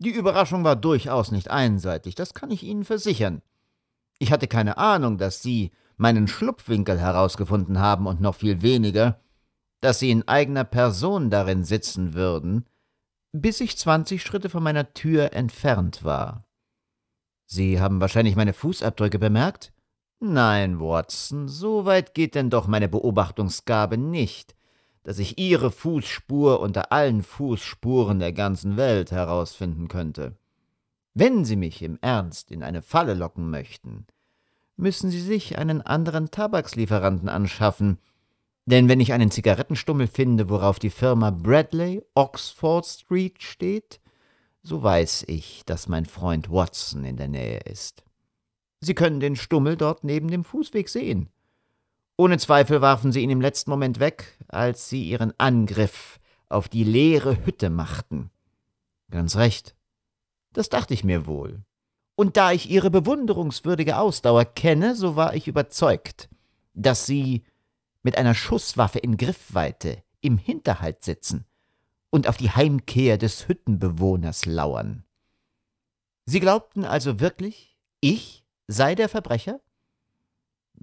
S1: Die Überraschung war durchaus nicht einseitig, das kann ich Ihnen versichern. Ich hatte keine Ahnung, dass Sie meinen Schlupfwinkel herausgefunden haben und noch viel weniger, dass sie in eigener Person darin sitzen würden, bis ich zwanzig Schritte von meiner Tür entfernt war. Sie haben wahrscheinlich meine Fußabdrücke bemerkt? Nein, Watson, so weit geht denn doch meine Beobachtungsgabe nicht, dass ich Ihre Fußspur unter allen Fußspuren der ganzen Welt herausfinden könnte. Wenn Sie mich im Ernst in eine Falle locken möchten, müssen Sie sich einen anderen Tabakslieferanten anschaffen, denn wenn ich einen Zigarettenstummel finde, worauf die Firma Bradley Oxford Street steht, so weiß ich, dass mein Freund Watson in der Nähe ist. Sie können den Stummel dort neben dem Fußweg sehen. Ohne Zweifel warfen sie ihn im letzten Moment weg, als sie ihren Angriff auf die leere Hütte machten. Ganz recht. Das dachte ich mir wohl. Und da ich ihre bewunderungswürdige Ausdauer kenne, so war ich überzeugt, dass sie mit einer Schusswaffe in Griffweite im Hinterhalt sitzen und auf die Heimkehr des Hüttenbewohners lauern. Sie glaubten also wirklich, ich sei der Verbrecher?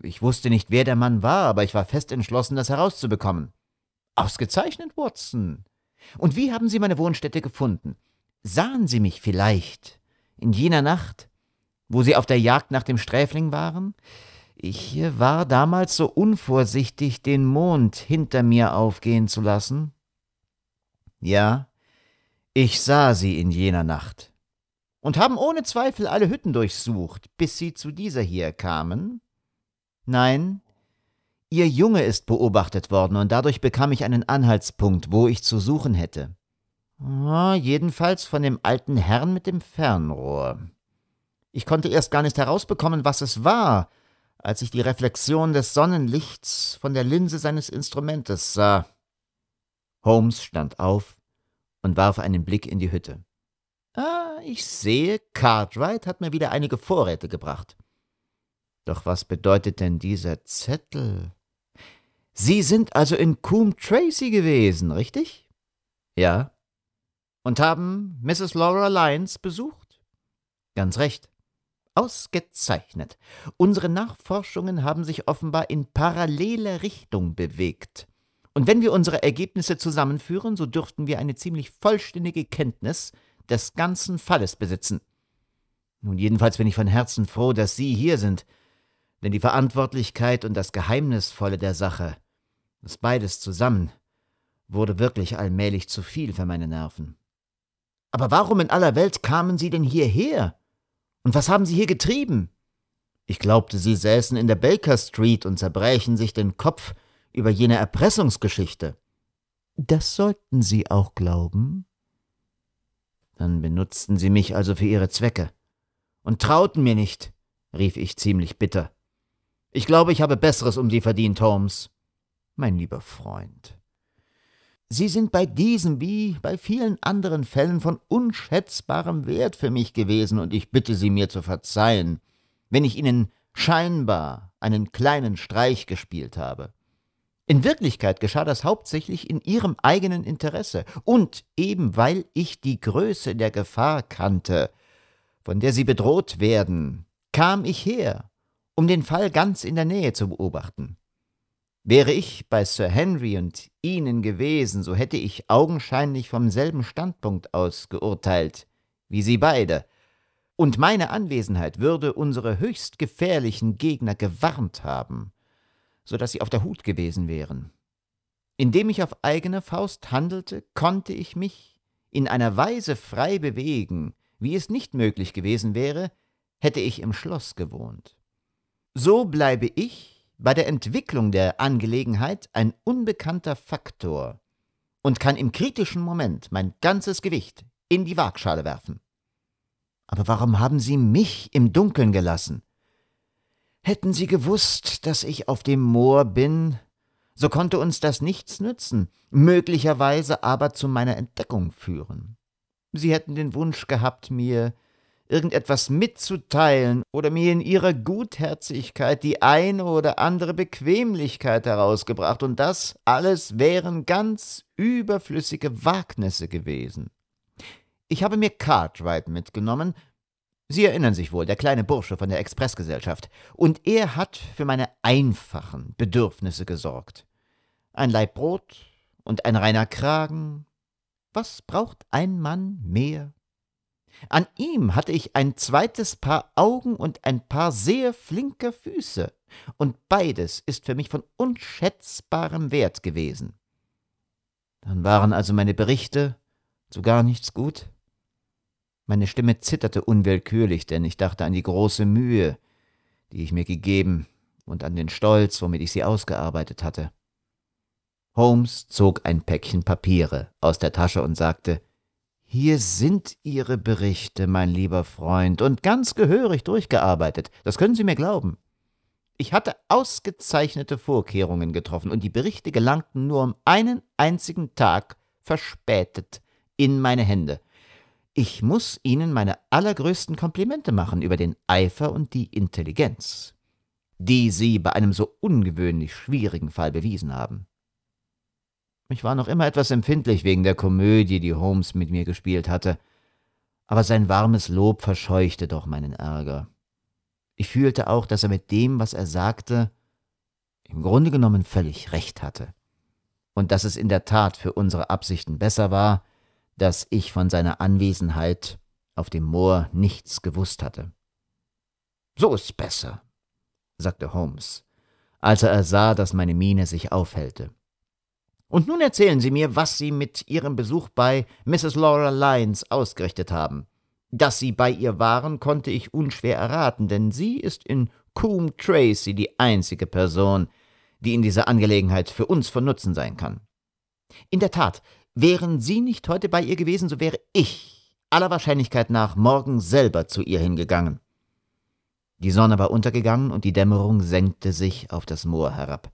S1: Ich wusste nicht, wer der Mann war, aber ich war fest entschlossen, das herauszubekommen. Ausgezeichnet, Watson. Und wie haben Sie meine Wohnstätte gefunden? Sahen Sie mich vielleicht in jener Nacht, wo Sie auf der Jagd nach dem Sträfling waren? Ich war damals so unvorsichtig, den Mond hinter mir aufgehen zu lassen. Ja, ich sah sie in jener Nacht und haben ohne Zweifel alle Hütten durchsucht, bis sie zu dieser hier kamen. Nein, ihr Junge ist beobachtet worden und dadurch bekam ich einen Anhaltspunkt, wo ich zu suchen hätte. Oh, jedenfalls von dem alten Herrn mit dem Fernrohr. Ich konnte erst gar nicht herausbekommen, was es war, als ich die Reflexion des Sonnenlichts von der Linse seines Instrumentes sah. Holmes stand auf und warf einen Blick in die Hütte. Ah, ich sehe, Cartwright hat mir wieder einige Vorräte gebracht. Doch was bedeutet denn dieser Zettel? Sie sind also in Coombe Tracy gewesen, richtig? Ja. Und haben Mrs. Laura Lyons besucht? Ganz recht. Ausgezeichnet. Unsere Nachforschungen haben sich offenbar in parallele Richtung bewegt. Und wenn wir unsere Ergebnisse zusammenführen, so dürften wir eine ziemlich vollständige Kenntnis des ganzen Falles besitzen. Nun jedenfalls bin ich von Herzen froh, dass Sie hier sind, denn die Verantwortlichkeit und das Geheimnisvolle der Sache, das beides zusammen, wurde wirklich allmählich zu viel für meine Nerven. Aber warum in aller Welt kamen Sie denn hierher? Und was haben Sie hier getrieben? Ich glaubte, Sie säßen in der Baker Street und zerbrächen sich den Kopf über jene Erpressungsgeschichte. Das sollten Sie auch glauben. Dann benutzten Sie mich also für Ihre Zwecke. Und trauten mir nicht, rief ich ziemlich bitter. Ich glaube, ich habe Besseres um Sie verdient, Holmes. Mein lieber Freund. Sie sind bei diesem wie bei vielen anderen Fällen von unschätzbarem Wert für mich gewesen, und ich bitte Sie mir zu verzeihen, wenn ich Ihnen scheinbar einen kleinen Streich gespielt habe. In Wirklichkeit geschah das hauptsächlich in Ihrem eigenen Interesse und eben weil ich die Größe der Gefahr kannte, von der Sie bedroht werden, kam ich her, um den Fall ganz in der Nähe zu beobachten. Wäre ich bei Sir Henry und Ihnen gewesen, so hätte ich augenscheinlich vom selben Standpunkt aus geurteilt, wie Sie beide, und meine Anwesenheit würde unsere höchst gefährlichen Gegner gewarnt haben, so dass sie auf der Hut gewesen wären. Indem ich auf eigene Faust handelte, konnte ich mich in einer Weise frei bewegen, wie es nicht möglich gewesen wäre, hätte ich im Schloss gewohnt. So bleibe ich bei der Entwicklung der Angelegenheit ein unbekannter Faktor und kann im kritischen Moment mein ganzes Gewicht in die Waagschale werfen. Aber warum haben Sie mich im Dunkeln gelassen? Hätten Sie gewusst, dass ich auf dem Moor bin, so konnte uns das nichts nützen, möglicherweise aber zu meiner Entdeckung führen. Sie hätten den Wunsch gehabt, mir irgendetwas mitzuteilen oder mir in ihrer Gutherzigkeit die eine oder andere Bequemlichkeit herausgebracht, und das alles wären ganz überflüssige Wagnisse gewesen. Ich habe mir Cartwright mitgenommen, Sie erinnern sich wohl, der kleine Bursche von der Expressgesellschaft, und er hat für meine einfachen Bedürfnisse gesorgt. Ein Laib Brot und ein reiner Kragen. Was braucht ein Mann mehr an ihm hatte ich ein zweites Paar Augen und ein paar sehr flinker Füße, und beides ist für mich von unschätzbarem Wert gewesen. Dann waren also meine Berichte zu gar nichts gut. Meine Stimme zitterte unwillkürlich, denn ich dachte an die große Mühe, die ich mir gegeben und an den Stolz, womit ich sie ausgearbeitet hatte. Holmes zog ein Päckchen Papiere aus der Tasche und sagte, hier sind Ihre Berichte, mein lieber Freund, und ganz gehörig durchgearbeitet, das können Sie mir glauben. Ich hatte ausgezeichnete Vorkehrungen getroffen, und die Berichte gelangten nur um einen einzigen Tag verspätet in meine Hände. Ich muss Ihnen meine allergrößten Komplimente machen über den Eifer und die Intelligenz, die Sie bei einem so ungewöhnlich schwierigen Fall bewiesen haben. Ich war noch immer etwas empfindlich wegen der Komödie, die Holmes mit mir gespielt hatte, aber sein warmes Lob verscheuchte doch meinen Ärger. Ich fühlte auch, dass er mit dem, was er sagte, im Grunde genommen völlig recht hatte, und dass es in der Tat für unsere Absichten besser war, dass ich von seiner Anwesenheit auf dem Moor nichts gewusst hatte. So ist besser, sagte Holmes, als er sah, dass meine Miene sich aufhellte. Und nun erzählen Sie mir, was Sie mit Ihrem Besuch bei Mrs. Laura Lyons ausgerichtet haben. Dass Sie bei ihr waren, konnte ich unschwer erraten, denn sie ist in Coombe Tracy die einzige Person, die in dieser Angelegenheit für uns von Nutzen sein kann. In der Tat, wären Sie nicht heute bei ihr gewesen, so wäre ich aller Wahrscheinlichkeit nach morgen selber zu ihr hingegangen. Die Sonne war untergegangen und die Dämmerung senkte sich auf das Moor herab.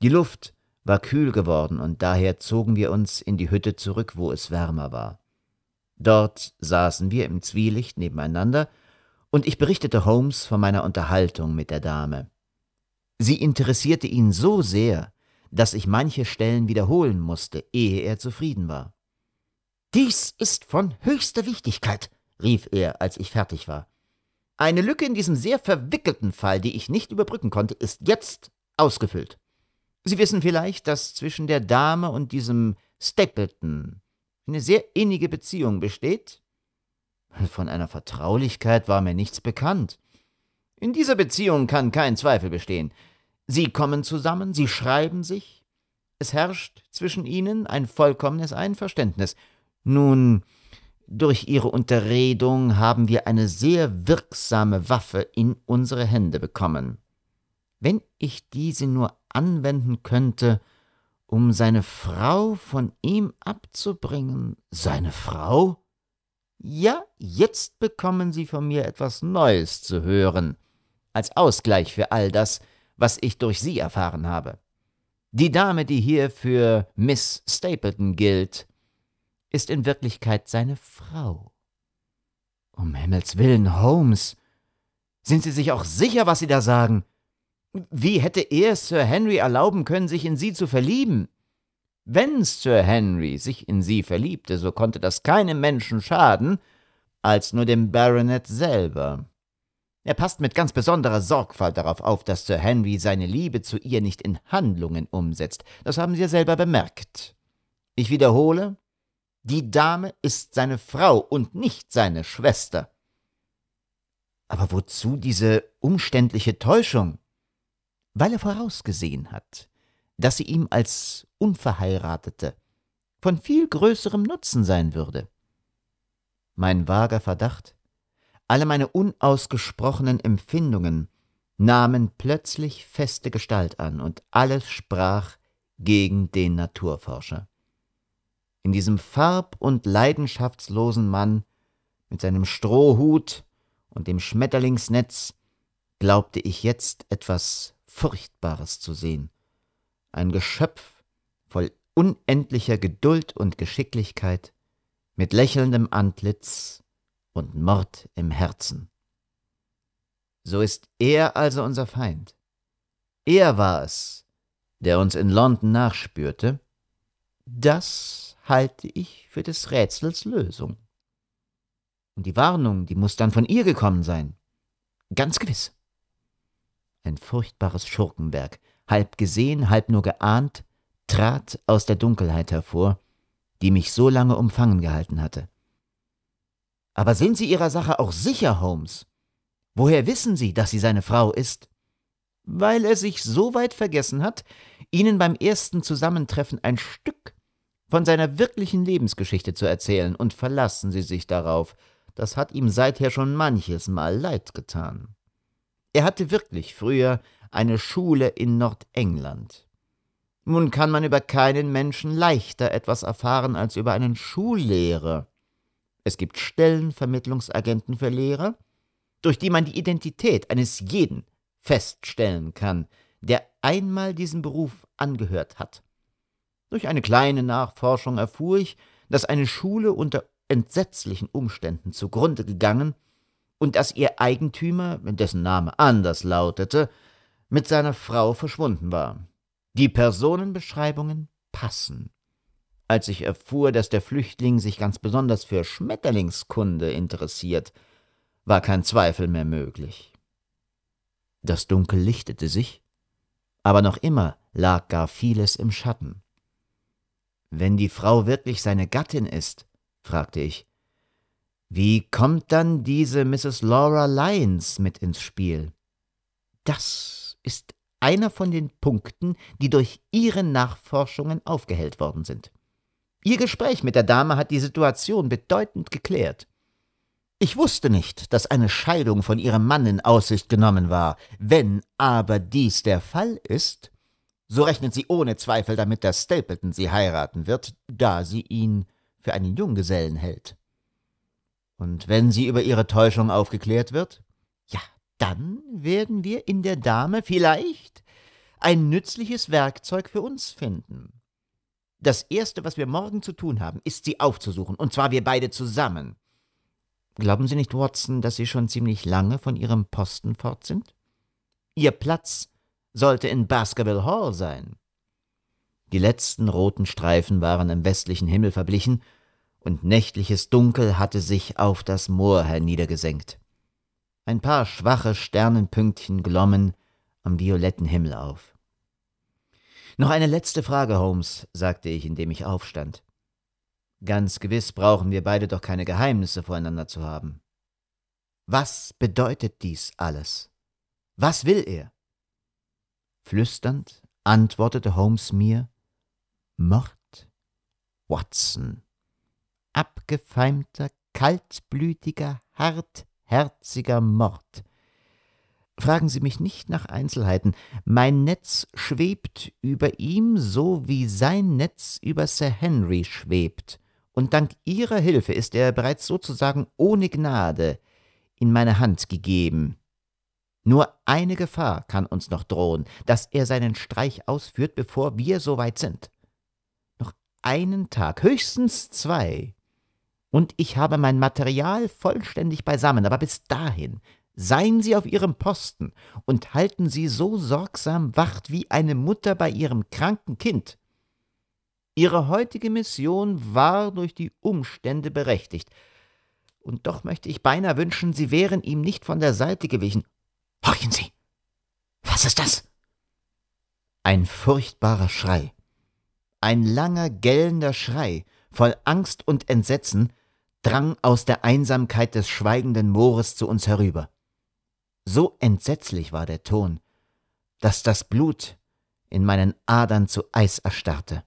S1: Die Luft war kühl geworden und daher zogen wir uns in die Hütte zurück, wo es wärmer war. Dort saßen wir im Zwielicht nebeneinander, und ich berichtete Holmes von meiner Unterhaltung mit der Dame. Sie interessierte ihn so sehr, dass ich manche Stellen wiederholen musste, ehe er zufrieden war. Dies ist von höchster Wichtigkeit, rief er, als ich fertig war. Eine Lücke in diesem sehr verwickelten Fall, die ich nicht überbrücken konnte, ist jetzt ausgefüllt. Sie wissen vielleicht, dass zwischen der Dame und diesem Stapleton eine sehr innige Beziehung besteht? Von einer Vertraulichkeit war mir nichts bekannt. In dieser Beziehung kann kein Zweifel bestehen. Sie kommen zusammen, sie schreiben sich. Es herrscht zwischen ihnen ein vollkommenes Einverständnis. Nun, durch ihre Unterredung haben wir eine sehr wirksame Waffe in unsere Hände bekommen. Wenn ich diese nur anwenden könnte, um seine Frau von ihm abzubringen. Seine Frau? Ja, jetzt bekommen Sie von mir etwas Neues zu hören, als Ausgleich für all das, was ich durch Sie erfahren habe. Die Dame, die hier für Miss Stapleton gilt, ist in Wirklichkeit seine Frau. Um Himmels willen, Holmes, sind Sie sich auch sicher, was Sie da sagen? Wie hätte er Sir Henry erlauben können, sich in sie zu verlieben? Wenn Sir Henry sich in sie verliebte, so konnte das keinem Menschen schaden, als nur dem Baronet selber. Er passt mit ganz besonderer Sorgfalt darauf auf, dass Sir Henry seine Liebe zu ihr nicht in Handlungen umsetzt. Das haben Sie ja selber bemerkt. Ich wiederhole, die Dame ist seine Frau und nicht seine Schwester. Aber wozu diese umständliche Täuschung? weil er vorausgesehen hat, dass sie ihm als Unverheiratete von viel größerem Nutzen sein würde. Mein vager Verdacht, alle meine unausgesprochenen Empfindungen nahmen plötzlich feste Gestalt an und alles sprach gegen den Naturforscher. In diesem farb- und leidenschaftslosen Mann mit seinem Strohhut und dem Schmetterlingsnetz glaubte ich jetzt etwas Furchtbares zu sehen. Ein Geschöpf voll unendlicher Geduld und Geschicklichkeit, mit lächelndem Antlitz und Mord im Herzen. So ist er also unser Feind. Er war es, der uns in London nachspürte. Das halte ich für des Rätsels Lösung. Und die Warnung, die muss dann von ihr gekommen sein. Ganz gewiss ein furchtbares Schurkenwerk, halb gesehen, halb nur geahnt, trat aus der Dunkelheit hervor, die mich so lange umfangen gehalten hatte. Aber sind Sie Ihrer Sache auch sicher, Holmes? Woher wissen Sie, dass sie seine Frau ist? Weil er sich so weit vergessen hat, Ihnen beim ersten Zusammentreffen ein Stück von seiner wirklichen Lebensgeschichte zu erzählen, und verlassen Sie sich darauf. Das hat ihm seither schon manches Mal leid getan. Er hatte wirklich früher eine Schule in Nordengland. Nun kann man über keinen Menschen leichter etwas erfahren als über einen Schullehrer. Es gibt Stellenvermittlungsagenten für Lehrer, durch die man die Identität eines jeden feststellen kann, der einmal diesem Beruf angehört hat. Durch eine kleine Nachforschung erfuhr ich, dass eine Schule unter entsetzlichen Umständen zugrunde gegangen und dass ihr Eigentümer, dessen Name anders lautete, mit seiner Frau verschwunden war. Die Personenbeschreibungen passen. Als ich erfuhr, dass der Flüchtling sich ganz besonders für Schmetterlingskunde interessiert, war kein Zweifel mehr möglich. Das Dunkel lichtete sich, aber noch immer lag gar vieles im Schatten. Wenn die Frau wirklich seine Gattin ist, fragte ich, wie kommt dann diese Mrs. Laura Lyons mit ins Spiel? Das ist einer von den Punkten, die durch Ihre Nachforschungen aufgehellt worden sind. Ihr Gespräch mit der Dame hat die Situation bedeutend geklärt. Ich wusste nicht, dass eine Scheidung von ihrem Mann in Aussicht genommen war. Wenn aber dies der Fall ist, so rechnet sie ohne Zweifel damit, dass Stapleton sie heiraten wird, da sie ihn für einen Junggesellen hält. Und wenn sie über ihre Täuschung aufgeklärt wird, ja, dann werden wir in der Dame vielleicht ein nützliches Werkzeug für uns finden. Das Erste, was wir morgen zu tun haben, ist, sie aufzusuchen, und zwar wir beide zusammen. Glauben Sie nicht, Watson, dass Sie schon ziemlich lange von Ihrem Posten fort sind? Ihr Platz sollte in Baskerville Hall sein. Die letzten roten Streifen waren im westlichen Himmel verblichen, und nächtliches Dunkel hatte sich auf das Moor herniedergesenkt. Ein paar schwache Sternenpünktchen glommen am violetten Himmel auf. Noch eine letzte Frage, Holmes, sagte ich, indem ich aufstand. Ganz gewiss brauchen wir beide doch keine Geheimnisse voreinander zu haben. Was bedeutet dies alles? Was will er? Flüsternd antwortete Holmes mir Mord Watson abgefeimter, kaltblütiger, hartherziger Mord. Fragen Sie mich nicht nach Einzelheiten. Mein Netz schwebt über ihm, so wie sein Netz über Sir Henry schwebt. Und dank Ihrer Hilfe ist er bereits sozusagen ohne Gnade in meine Hand gegeben. Nur eine Gefahr kann uns noch drohen, dass er seinen Streich ausführt, bevor wir so weit sind. Noch einen Tag, höchstens zwei, und ich habe mein Material vollständig beisammen, aber bis dahin Seien Sie auf Ihrem Posten und halten Sie so sorgsam Wacht wie eine Mutter bei ihrem kranken Kind. Ihre heutige Mission war durch die Umstände berechtigt, und doch möchte ich beinahe wünschen, Sie wären ihm nicht von der Seite gewichen. Horchen Sie! Was ist das? Ein furchtbarer Schrei. Ein langer, gellender Schrei, voll Angst und Entsetzen, drang aus der Einsamkeit des schweigenden Moores zu uns herüber. So entsetzlich war der Ton, dass das Blut in meinen Adern zu Eis erstarrte.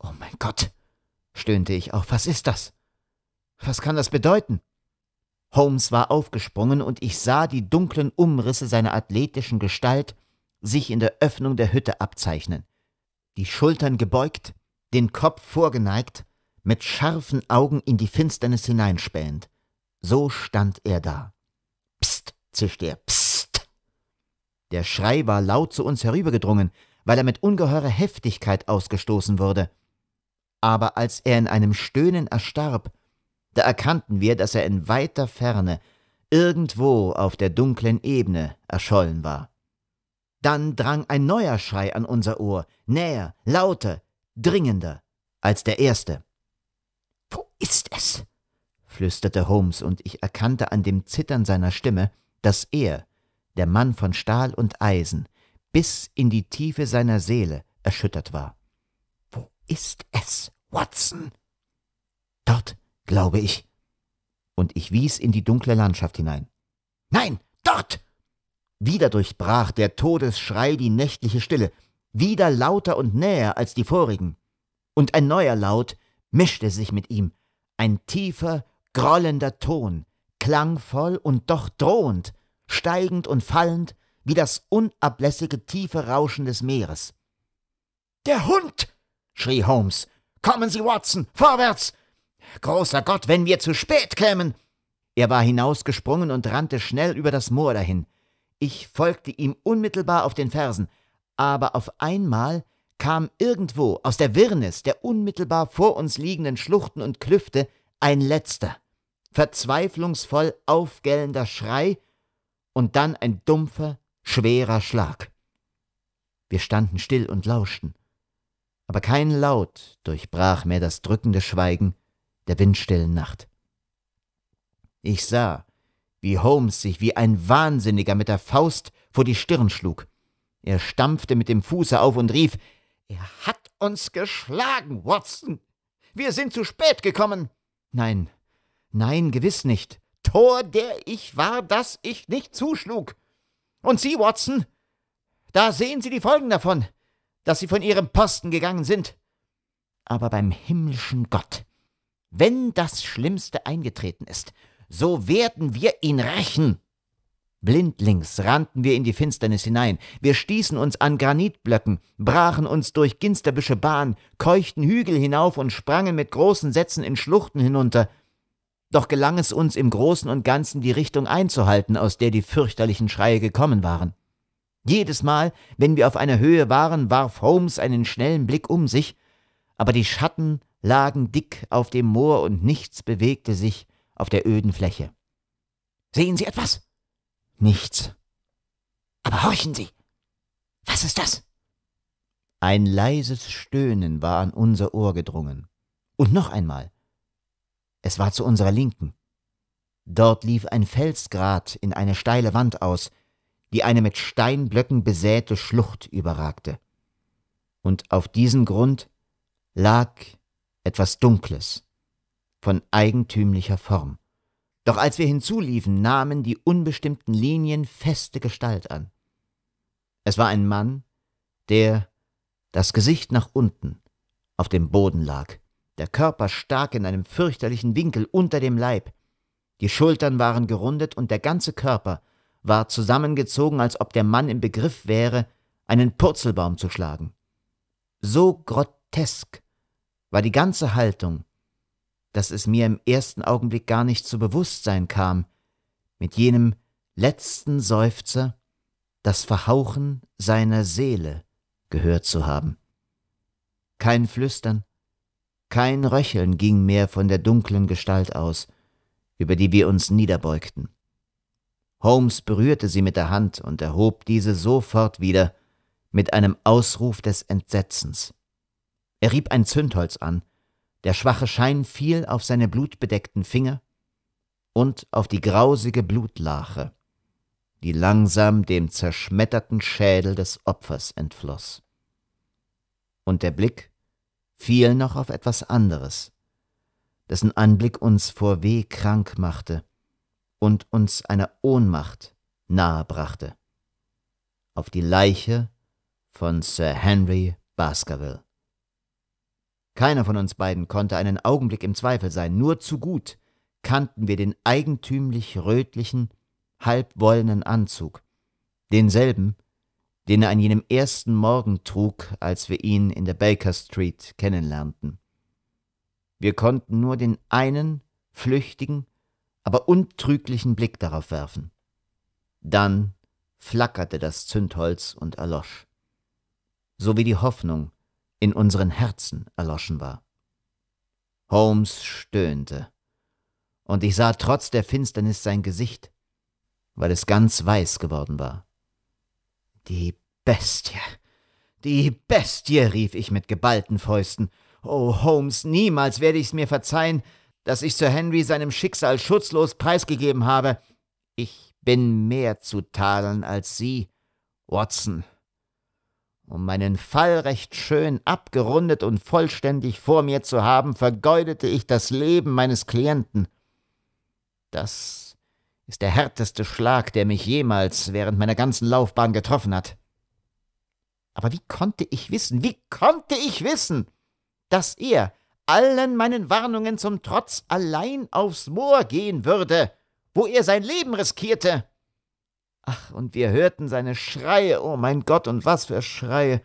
S1: Oh mein Gott, stöhnte ich auf, was ist das? Was kann das bedeuten? Holmes war aufgesprungen und ich sah die dunklen Umrisse seiner athletischen Gestalt sich in der Öffnung der Hütte abzeichnen. Die Schultern gebeugt, den Kopf vorgeneigt, mit scharfen Augen in die Finsternis hineinspähend. So stand er da. Psst, zischte er, psst. Der Schrei war laut zu uns herübergedrungen, weil er mit ungeheurer Heftigkeit ausgestoßen wurde. Aber als er in einem Stöhnen erstarb, da erkannten wir, dass er in weiter Ferne, irgendwo auf der dunklen Ebene, erschollen war. Dann drang ein neuer Schrei an unser Ohr, näher, lauter, dringender als der erste. Wo ist es? flüsterte Holmes, und ich erkannte an dem Zittern seiner Stimme, dass er, der Mann von Stahl und Eisen, bis in die Tiefe seiner Seele erschüttert war. Wo ist es, Watson? Dort, glaube ich. Und ich wies in die dunkle Landschaft hinein. Nein, dort! Wieder durchbrach der Todesschrei die nächtliche Stille, wieder lauter und näher als die vorigen. Und ein neuer Laut, mischte sich mit ihm. Ein tiefer, grollender Ton, klangvoll und doch drohend, steigend und fallend, wie das unablässige tiefe Rauschen des Meeres. Der Hund! schrie Holmes. Kommen Sie, Watson, vorwärts! Großer Gott, wenn wir zu spät kämen! Er war hinausgesprungen und rannte schnell über das Moor dahin. Ich folgte ihm unmittelbar auf den Fersen, aber auf einmal kam irgendwo aus der Wirrnis der unmittelbar vor uns liegenden Schluchten und Klüfte ein letzter, verzweiflungsvoll aufgellender Schrei und dann ein dumpfer, schwerer Schlag. Wir standen still und lauschten, aber kein Laut durchbrach mehr das drückende Schweigen der windstillen Nacht. Ich sah, wie Holmes sich wie ein Wahnsinniger mit der Faust vor die Stirn schlug. Er stampfte mit dem Fuße auf und rief er hat uns geschlagen, Watson. Wir sind zu spät gekommen. Nein, nein, gewiss nicht. Tor, der ich war, dass ich nicht zuschlug. Und Sie, Watson, da sehen Sie die Folgen davon, dass Sie von Ihrem Posten gegangen sind. Aber beim himmlischen Gott, wenn das Schlimmste eingetreten ist, so werden wir ihn rächen. Blindlings rannten wir in die Finsternis hinein. Wir stießen uns an Granitblöcken, brachen uns durch ginsterbüsche Bahn, keuchten Hügel hinauf und sprangen mit großen Sätzen in Schluchten hinunter. Doch gelang es uns im Großen und Ganzen, die Richtung einzuhalten, aus der die fürchterlichen Schreie gekommen waren. Jedes Mal, wenn wir auf einer Höhe waren, warf Holmes einen schnellen Blick um sich, aber die Schatten lagen dick auf dem Moor und nichts bewegte sich auf der öden Fläche. Sehen Sie etwas? Nichts. Aber horchen Sie. Was ist das? Ein leises Stöhnen war an unser Ohr gedrungen. Und noch einmal. Es war zu unserer Linken. Dort lief ein Felsgrat in eine steile Wand aus, die eine mit Steinblöcken besäte Schlucht überragte. Und auf diesem Grund lag etwas Dunkles von eigentümlicher Form. Doch als wir hinzuliefen, nahmen die unbestimmten Linien feste Gestalt an. Es war ein Mann, der, das Gesicht nach unten, auf dem Boden lag, der Körper stark in einem fürchterlichen Winkel unter dem Leib, die Schultern waren gerundet und der ganze Körper war zusammengezogen, als ob der Mann im Begriff wäre, einen Purzelbaum zu schlagen. So grotesk war die ganze Haltung dass es mir im ersten Augenblick gar nicht zu Bewusstsein kam, mit jenem letzten Seufzer das Verhauchen seiner Seele gehört zu haben. Kein Flüstern, kein Röcheln ging mehr von der dunklen Gestalt aus, über die wir uns niederbeugten. Holmes berührte sie mit der Hand und erhob diese sofort wieder mit einem Ausruf des Entsetzens. Er rieb ein Zündholz an, der schwache Schein fiel auf seine blutbedeckten Finger und auf die grausige Blutlache, die langsam dem zerschmetterten Schädel des Opfers entfloß. Und der Blick fiel noch auf etwas anderes, dessen Anblick uns vor Weh krank machte und uns einer Ohnmacht nahe brachte. Auf die Leiche von Sir Henry Baskerville. Keiner von uns beiden konnte einen Augenblick im Zweifel sein, nur zu gut kannten wir den eigentümlich rötlichen, halbwollenen Anzug, denselben, den er an jenem ersten Morgen trug, als wir ihn in der Baker Street kennenlernten. Wir konnten nur den einen, flüchtigen, aber untrüglichen Blick darauf werfen. Dann flackerte das Zündholz und erlosch. So wie die Hoffnung, in unseren Herzen erloschen war. Holmes stöhnte, und ich sah trotz der Finsternis sein Gesicht, weil es ganz weiß geworden war. Die Bestie. Die Bestie, rief ich mit geballten Fäusten. Oh, Holmes, niemals werde ich's mir verzeihen, dass ich Sir Henry seinem Schicksal schutzlos preisgegeben habe. Ich bin mehr zu tadeln als Sie, Watson. Um meinen Fall recht schön abgerundet und vollständig vor mir zu haben, vergeudete ich das Leben meines Klienten. Das ist der härteste Schlag, der mich jemals während meiner ganzen Laufbahn getroffen hat. Aber wie konnte ich wissen, wie konnte ich wissen, dass er allen meinen Warnungen zum Trotz allein aufs Moor gehen würde, wo er sein Leben riskierte? Ach, und wir hörten seine Schreie, oh mein Gott, und was für Schreie,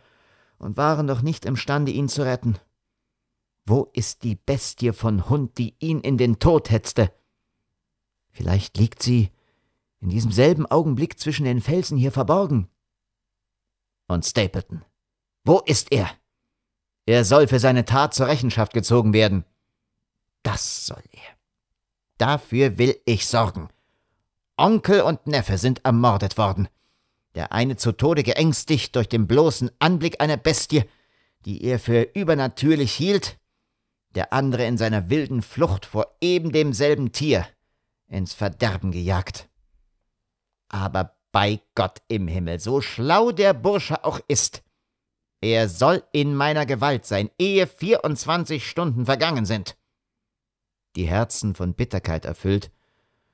S1: und waren doch nicht imstande, ihn zu retten. Wo ist die Bestie von Hund, die ihn in den Tod hetzte? Vielleicht liegt sie in diesem selben Augenblick zwischen den Felsen hier verborgen. Und Stapleton, wo ist er? Er soll für seine Tat zur Rechenschaft gezogen werden. Das soll er. Dafür will ich sorgen. Onkel und Neffe sind ermordet worden. Der eine zu Tode geängstigt durch den bloßen Anblick einer Bestie, die er für übernatürlich hielt, der andere in seiner wilden Flucht vor eben demselben Tier ins Verderben gejagt. Aber bei Gott im Himmel, so schlau der Bursche auch ist, er soll in meiner Gewalt sein, ehe 24 Stunden vergangen sind. Die Herzen von Bitterkeit erfüllt,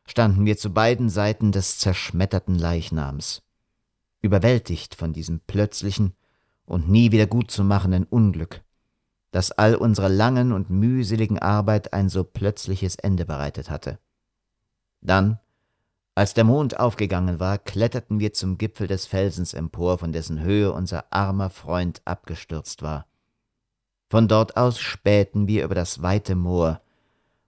S1: standen wir zu beiden Seiten des zerschmetterten Leichnams, überwältigt von diesem plötzlichen und nie wieder gutzumachenden Unglück, das all unserer langen und mühseligen Arbeit ein so plötzliches Ende bereitet hatte. Dann, als der Mond aufgegangen war, kletterten wir zum Gipfel des Felsens empor, von dessen Höhe unser armer Freund abgestürzt war. Von dort aus spähten wir über das weite Moor,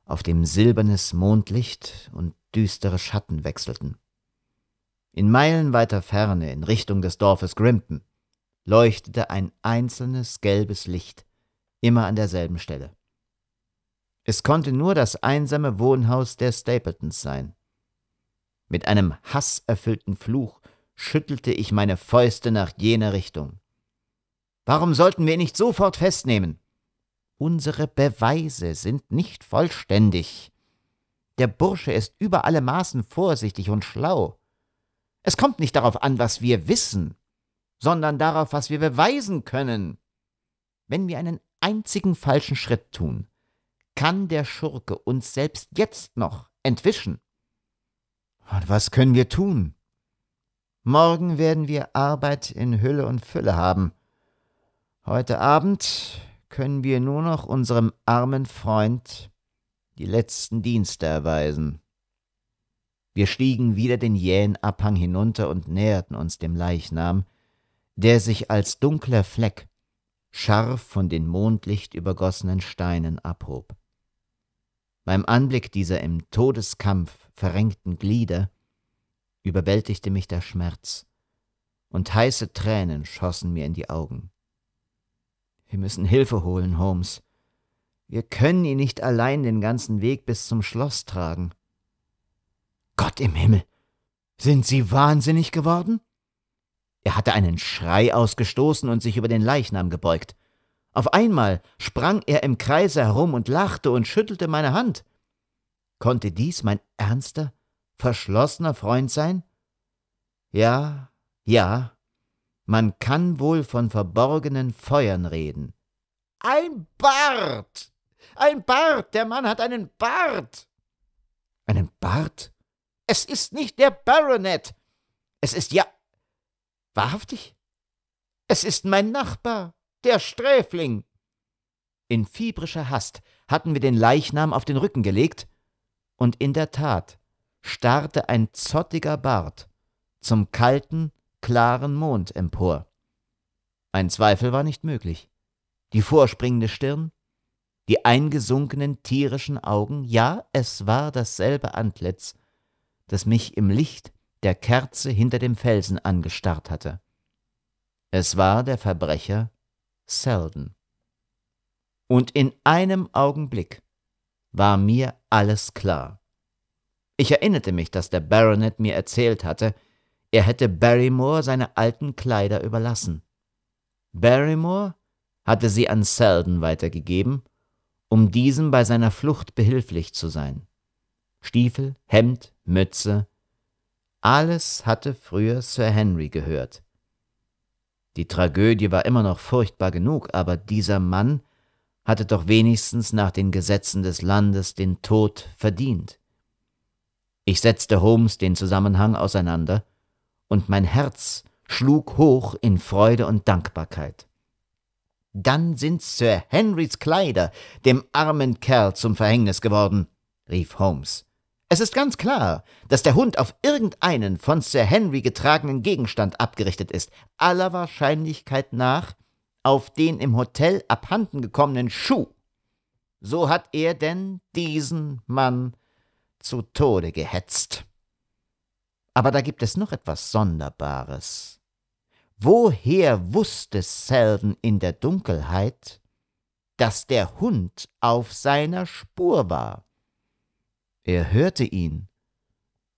S1: auf dem silbernes Mondlicht und düstere Schatten wechselten. In meilenweiter Ferne in Richtung des Dorfes Grimpen leuchtete ein einzelnes gelbes Licht, immer an derselben Stelle. Es konnte nur das einsame Wohnhaus der Stapletons sein. Mit einem hasserfüllten Fluch schüttelte ich meine Fäuste nach jener Richtung. Warum sollten wir ihn nicht sofort festnehmen? Unsere Beweise sind nicht vollständig. Der Bursche ist über alle Maßen vorsichtig und schlau. Es kommt nicht darauf an, was wir wissen, sondern darauf, was wir beweisen können. Wenn wir einen einzigen falschen Schritt tun, kann der Schurke uns selbst jetzt noch entwischen. Und was können wir tun? Morgen werden wir Arbeit in Hülle und Fülle haben. Heute Abend können wir nur noch unserem armen Freund die letzten Dienste erweisen. Wir stiegen wieder den jähen Abhang hinunter und näherten uns dem Leichnam, der sich als dunkler Fleck scharf von den Mondlicht übergossenen Steinen abhob. Beim Anblick dieser im Todeskampf verrenkten Glieder überwältigte mich der Schmerz, und heiße Tränen schossen mir in die Augen. Wir müssen Hilfe holen, Holmes, wir können ihn nicht allein den ganzen Weg bis zum Schloss tragen. Gott im Himmel. Sind Sie wahnsinnig geworden? Er hatte einen Schrei ausgestoßen und sich über den Leichnam gebeugt. Auf einmal sprang er im Kreise herum und lachte und schüttelte meine Hand. Konnte dies mein ernster, verschlossener Freund sein? Ja, ja, man kann wohl von verborgenen Feuern reden. Ein Bart! Ein Bart! Der Mann hat einen Bart! Einen Bart? Es ist nicht der Baronet! Es ist ja. Wahrhaftig? Es ist mein Nachbar, der Sträfling! In fiebrischer Hast hatten wir den Leichnam auf den Rücken gelegt, und in der Tat starrte ein zottiger Bart zum kalten, klaren Mond empor. Ein Zweifel war nicht möglich. Die vorspringende Stirn, die eingesunkenen tierischen Augen, ja, es war dasselbe Antlitz, das mich im Licht der Kerze hinter dem Felsen angestarrt hatte. Es war der Verbrecher Selden. Und in einem Augenblick war mir alles klar. Ich erinnerte mich, dass der Baronet mir erzählt hatte, er hätte Barrymore seine alten Kleider überlassen. Barrymore hatte sie an Selden weitergegeben, um diesem bei seiner Flucht behilflich zu sein. Stiefel, Hemd, Mütze, alles hatte früher Sir Henry gehört. Die Tragödie war immer noch furchtbar genug, aber dieser Mann hatte doch wenigstens nach den Gesetzen des Landes den Tod verdient. Ich setzte Holmes den Zusammenhang auseinander, und mein Herz schlug hoch in Freude und Dankbarkeit. Dann sind Sir Henrys Kleider dem armen Kerl zum Verhängnis geworden, rief Holmes. Es ist ganz klar, dass der Hund auf irgendeinen von Sir Henry getragenen Gegenstand abgerichtet ist, aller Wahrscheinlichkeit nach auf den im Hotel abhanden gekommenen Schuh. So hat er denn diesen Mann zu Tode gehetzt. Aber da gibt es noch etwas Sonderbares. Woher wusste Selden in der Dunkelheit, dass der Hund auf seiner Spur war? Er hörte ihn.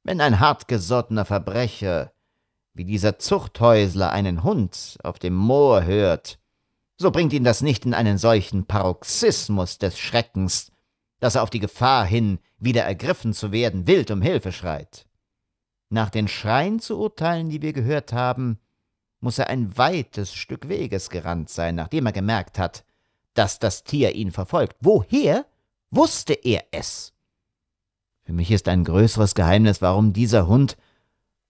S1: Wenn ein hartgesottener Verbrecher wie dieser Zuchthäusler einen Hund auf dem Moor hört, so bringt ihn das nicht in einen solchen Paroxysmus des Schreckens, dass er auf die Gefahr hin, wieder ergriffen zu werden, wild um Hilfe schreit. Nach den Schreien zu urteilen, die wir gehört haben, muss er ein weites Stück Weges gerannt sein, nachdem er gemerkt hat, dass das Tier ihn verfolgt. Woher wusste er es? Für mich ist ein größeres Geheimnis, warum dieser Hund,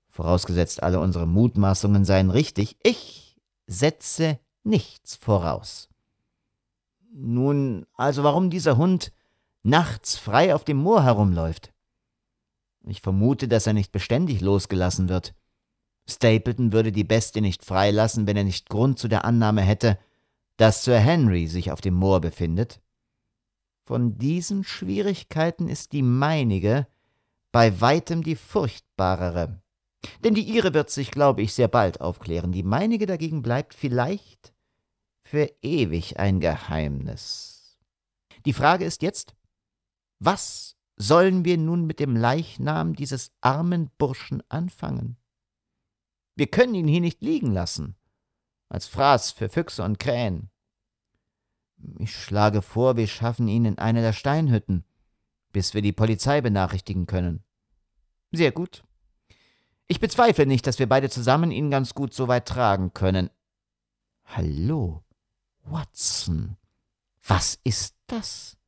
S1: vorausgesetzt alle unsere Mutmaßungen seien richtig, ich setze nichts voraus. Nun, also warum dieser Hund nachts frei auf dem Moor herumläuft? Ich vermute, dass er nicht beständig losgelassen wird. Stapleton würde die Bestie nicht freilassen, wenn er nicht Grund zu der Annahme hätte, dass Sir Henry sich auf dem Moor befindet? Von diesen Schwierigkeiten ist die meinige bei weitem die furchtbarere. Denn die ihre wird sich, glaube ich, sehr bald aufklären. Die meinige dagegen bleibt vielleicht für ewig ein Geheimnis. Die Frage ist jetzt, was sollen wir nun mit dem Leichnam dieses armen Burschen anfangen? Wir können ihn hier nicht liegen lassen. Als Fraß für Füchse und Krähen. Ich schlage vor, wir schaffen ihn in eine der Steinhütten, bis wir die Polizei benachrichtigen können. Sehr gut. Ich bezweifle nicht, dass wir beide zusammen ihn ganz gut so weit tragen können. Hallo, Watson. Was ist das?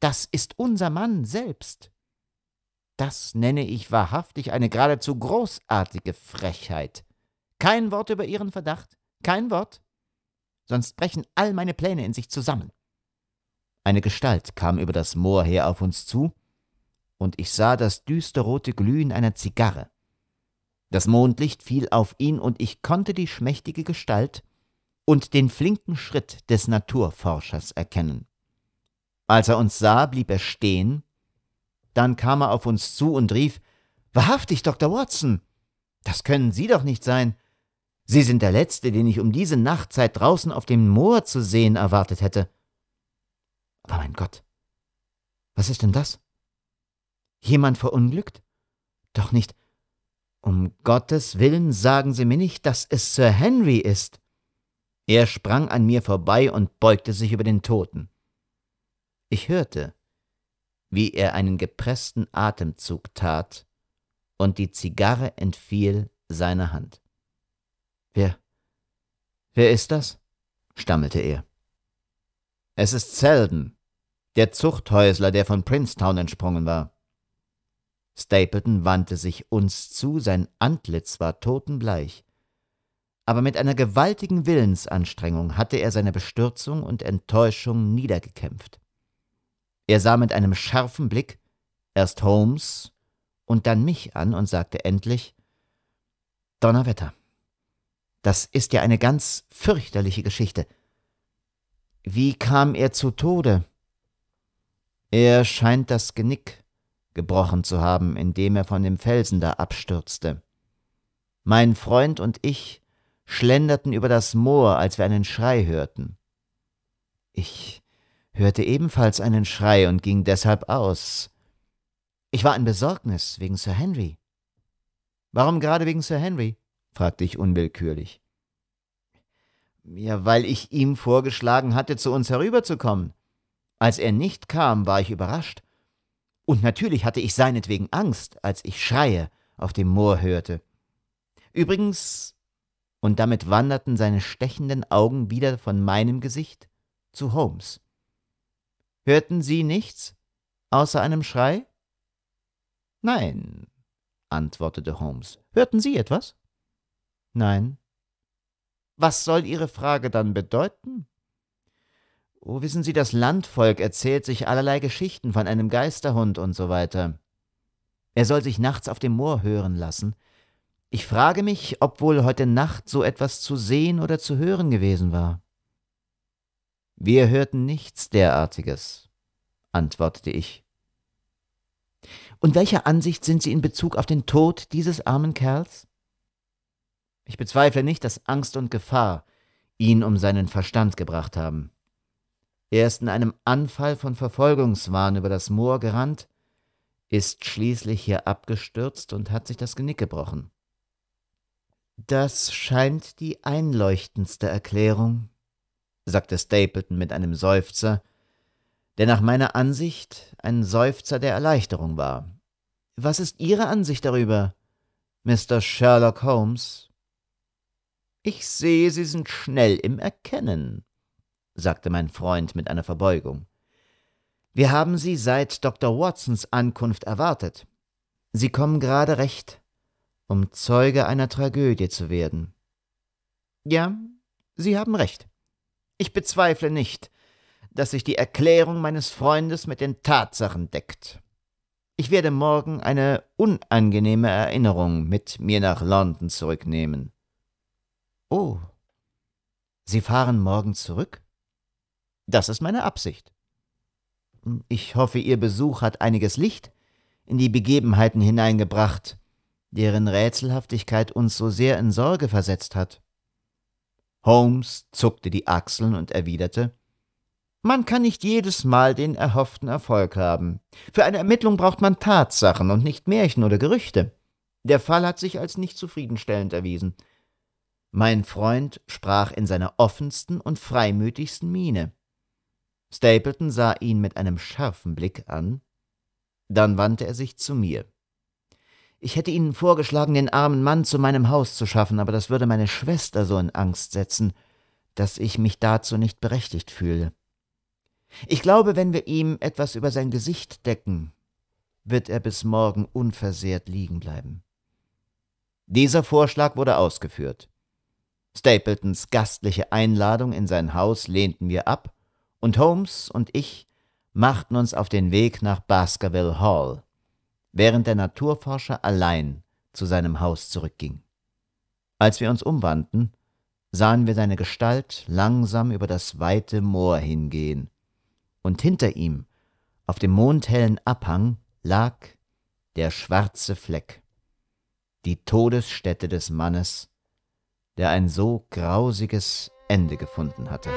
S1: Das ist unser Mann selbst. Das nenne ich wahrhaftig eine geradezu großartige Frechheit. Kein Wort über Ihren Verdacht, kein Wort. Sonst brechen all meine Pläne in sich zusammen. Eine Gestalt kam über das Moor her auf uns zu, und ich sah das düsterrote Glühen einer Zigarre. Das Mondlicht fiel auf ihn, und ich konnte die schmächtige Gestalt und den flinken Schritt des Naturforschers erkennen. Als er uns sah, blieb er stehen dann kam er auf uns zu und rief Wahrhaftig, Dr. Watson. Das können Sie doch nicht sein. Sie sind der Letzte, den ich um diese Nachtzeit draußen auf dem Moor zu sehen erwartet hätte. Aber mein Gott, was ist denn das? Jemand verunglückt? Doch nicht. Um Gottes willen sagen Sie mir nicht, dass es Sir Henry ist. Er sprang an mir vorbei und beugte sich über den Toten. Ich hörte, wie er einen gepressten Atemzug tat, und die Zigarre entfiel seiner Hand. Wer, wer ist das? stammelte er. Es ist Selden, der Zuchthäusler, der von Princetown entsprungen war. Stapleton wandte sich uns zu, sein Antlitz war totenbleich. Aber mit einer gewaltigen Willensanstrengung hatte er seine Bestürzung und Enttäuschung niedergekämpft. Er sah mit einem scharfen Blick erst Holmes und dann mich an und sagte endlich Donnerwetter. Das ist ja eine ganz fürchterliche Geschichte. Wie kam er zu Tode? Er scheint das Genick gebrochen zu haben, indem er von dem Felsen da abstürzte. Mein Freund und ich schlenderten über das Moor, als wir einen Schrei hörten. Ich hörte ebenfalls einen Schrei und ging deshalb aus. Ich war in Besorgnis wegen Sir Henry. Warum gerade wegen Sir Henry? fragte ich unwillkürlich. Ja, weil ich ihm vorgeschlagen hatte, zu uns herüberzukommen. Als er nicht kam, war ich überrascht. Und natürlich hatte ich seinetwegen Angst, als ich Schreie auf dem Moor hörte. Übrigens, und damit wanderten seine stechenden Augen wieder von meinem Gesicht zu Holmes. Hörten Sie nichts außer einem Schrei? Nein, antwortete Holmes. Hörten Sie etwas? Nein. Was soll Ihre Frage dann bedeuten? Oh, wissen Sie, das Landvolk erzählt sich allerlei Geschichten von einem Geisterhund und so weiter. Er soll sich nachts auf dem Moor hören lassen. Ich frage mich, ob wohl heute Nacht so etwas zu sehen oder zu hören gewesen war. Wir hörten nichts derartiges, antwortete ich. Und welcher Ansicht sind Sie in Bezug auf den Tod dieses armen Kerls? Ich bezweifle nicht, dass Angst und Gefahr ihn um seinen Verstand gebracht haben. Er ist in einem Anfall von Verfolgungswahn über das Moor gerannt, ist schließlich hier abgestürzt und hat sich das Genick gebrochen. Das scheint die einleuchtendste Erklärung, sagte Stapleton mit einem Seufzer, der nach meiner Ansicht ein Seufzer der Erleichterung war. Was ist Ihre Ansicht darüber, Mr. Sherlock Holmes? Ich sehe, Sie sind schnell im Erkennen, sagte mein Freund mit einer Verbeugung. Wir haben Sie seit Dr. Watsons Ankunft erwartet. Sie kommen gerade recht, um Zeuge einer Tragödie zu werden. Ja, Sie haben recht. Ich bezweifle nicht, dass sich die Erklärung meines Freundes mit den Tatsachen deckt. Ich werde morgen eine unangenehme Erinnerung mit mir nach London zurücknehmen. Oh. Sie fahren morgen zurück? Das ist meine Absicht. Ich hoffe, Ihr Besuch hat einiges Licht in die Begebenheiten hineingebracht, deren Rätselhaftigkeit uns so sehr in Sorge versetzt hat. Holmes zuckte die Achseln und erwiderte Man kann nicht jedes Mal den erhofften Erfolg haben. Für eine Ermittlung braucht man Tatsachen und nicht Märchen oder Gerüchte. Der Fall hat sich als nicht zufriedenstellend erwiesen. Mein Freund sprach in seiner offensten und freimütigsten Miene. Stapleton sah ihn mit einem scharfen Blick an, dann wandte er sich zu mir. Ich hätte Ihnen vorgeschlagen, den armen Mann zu meinem Haus zu schaffen, aber das würde meine Schwester so in Angst setzen, dass ich mich dazu nicht berechtigt fühle. Ich glaube, wenn wir ihm etwas über sein Gesicht decken, wird er bis morgen unversehrt liegen bleiben. Dieser Vorschlag wurde ausgeführt. Stapletons gastliche Einladung in sein Haus lehnten wir ab, und Holmes und ich machten uns auf den Weg nach Baskerville Hall, während der Naturforscher allein zu seinem Haus zurückging. Als wir uns umwandten, sahen wir seine Gestalt langsam über das weite Moor hingehen, und hinter ihm, auf dem mondhellen Abhang, lag der schwarze Fleck, die Todesstätte des Mannes, der ein so grausiges Ende gefunden hatte.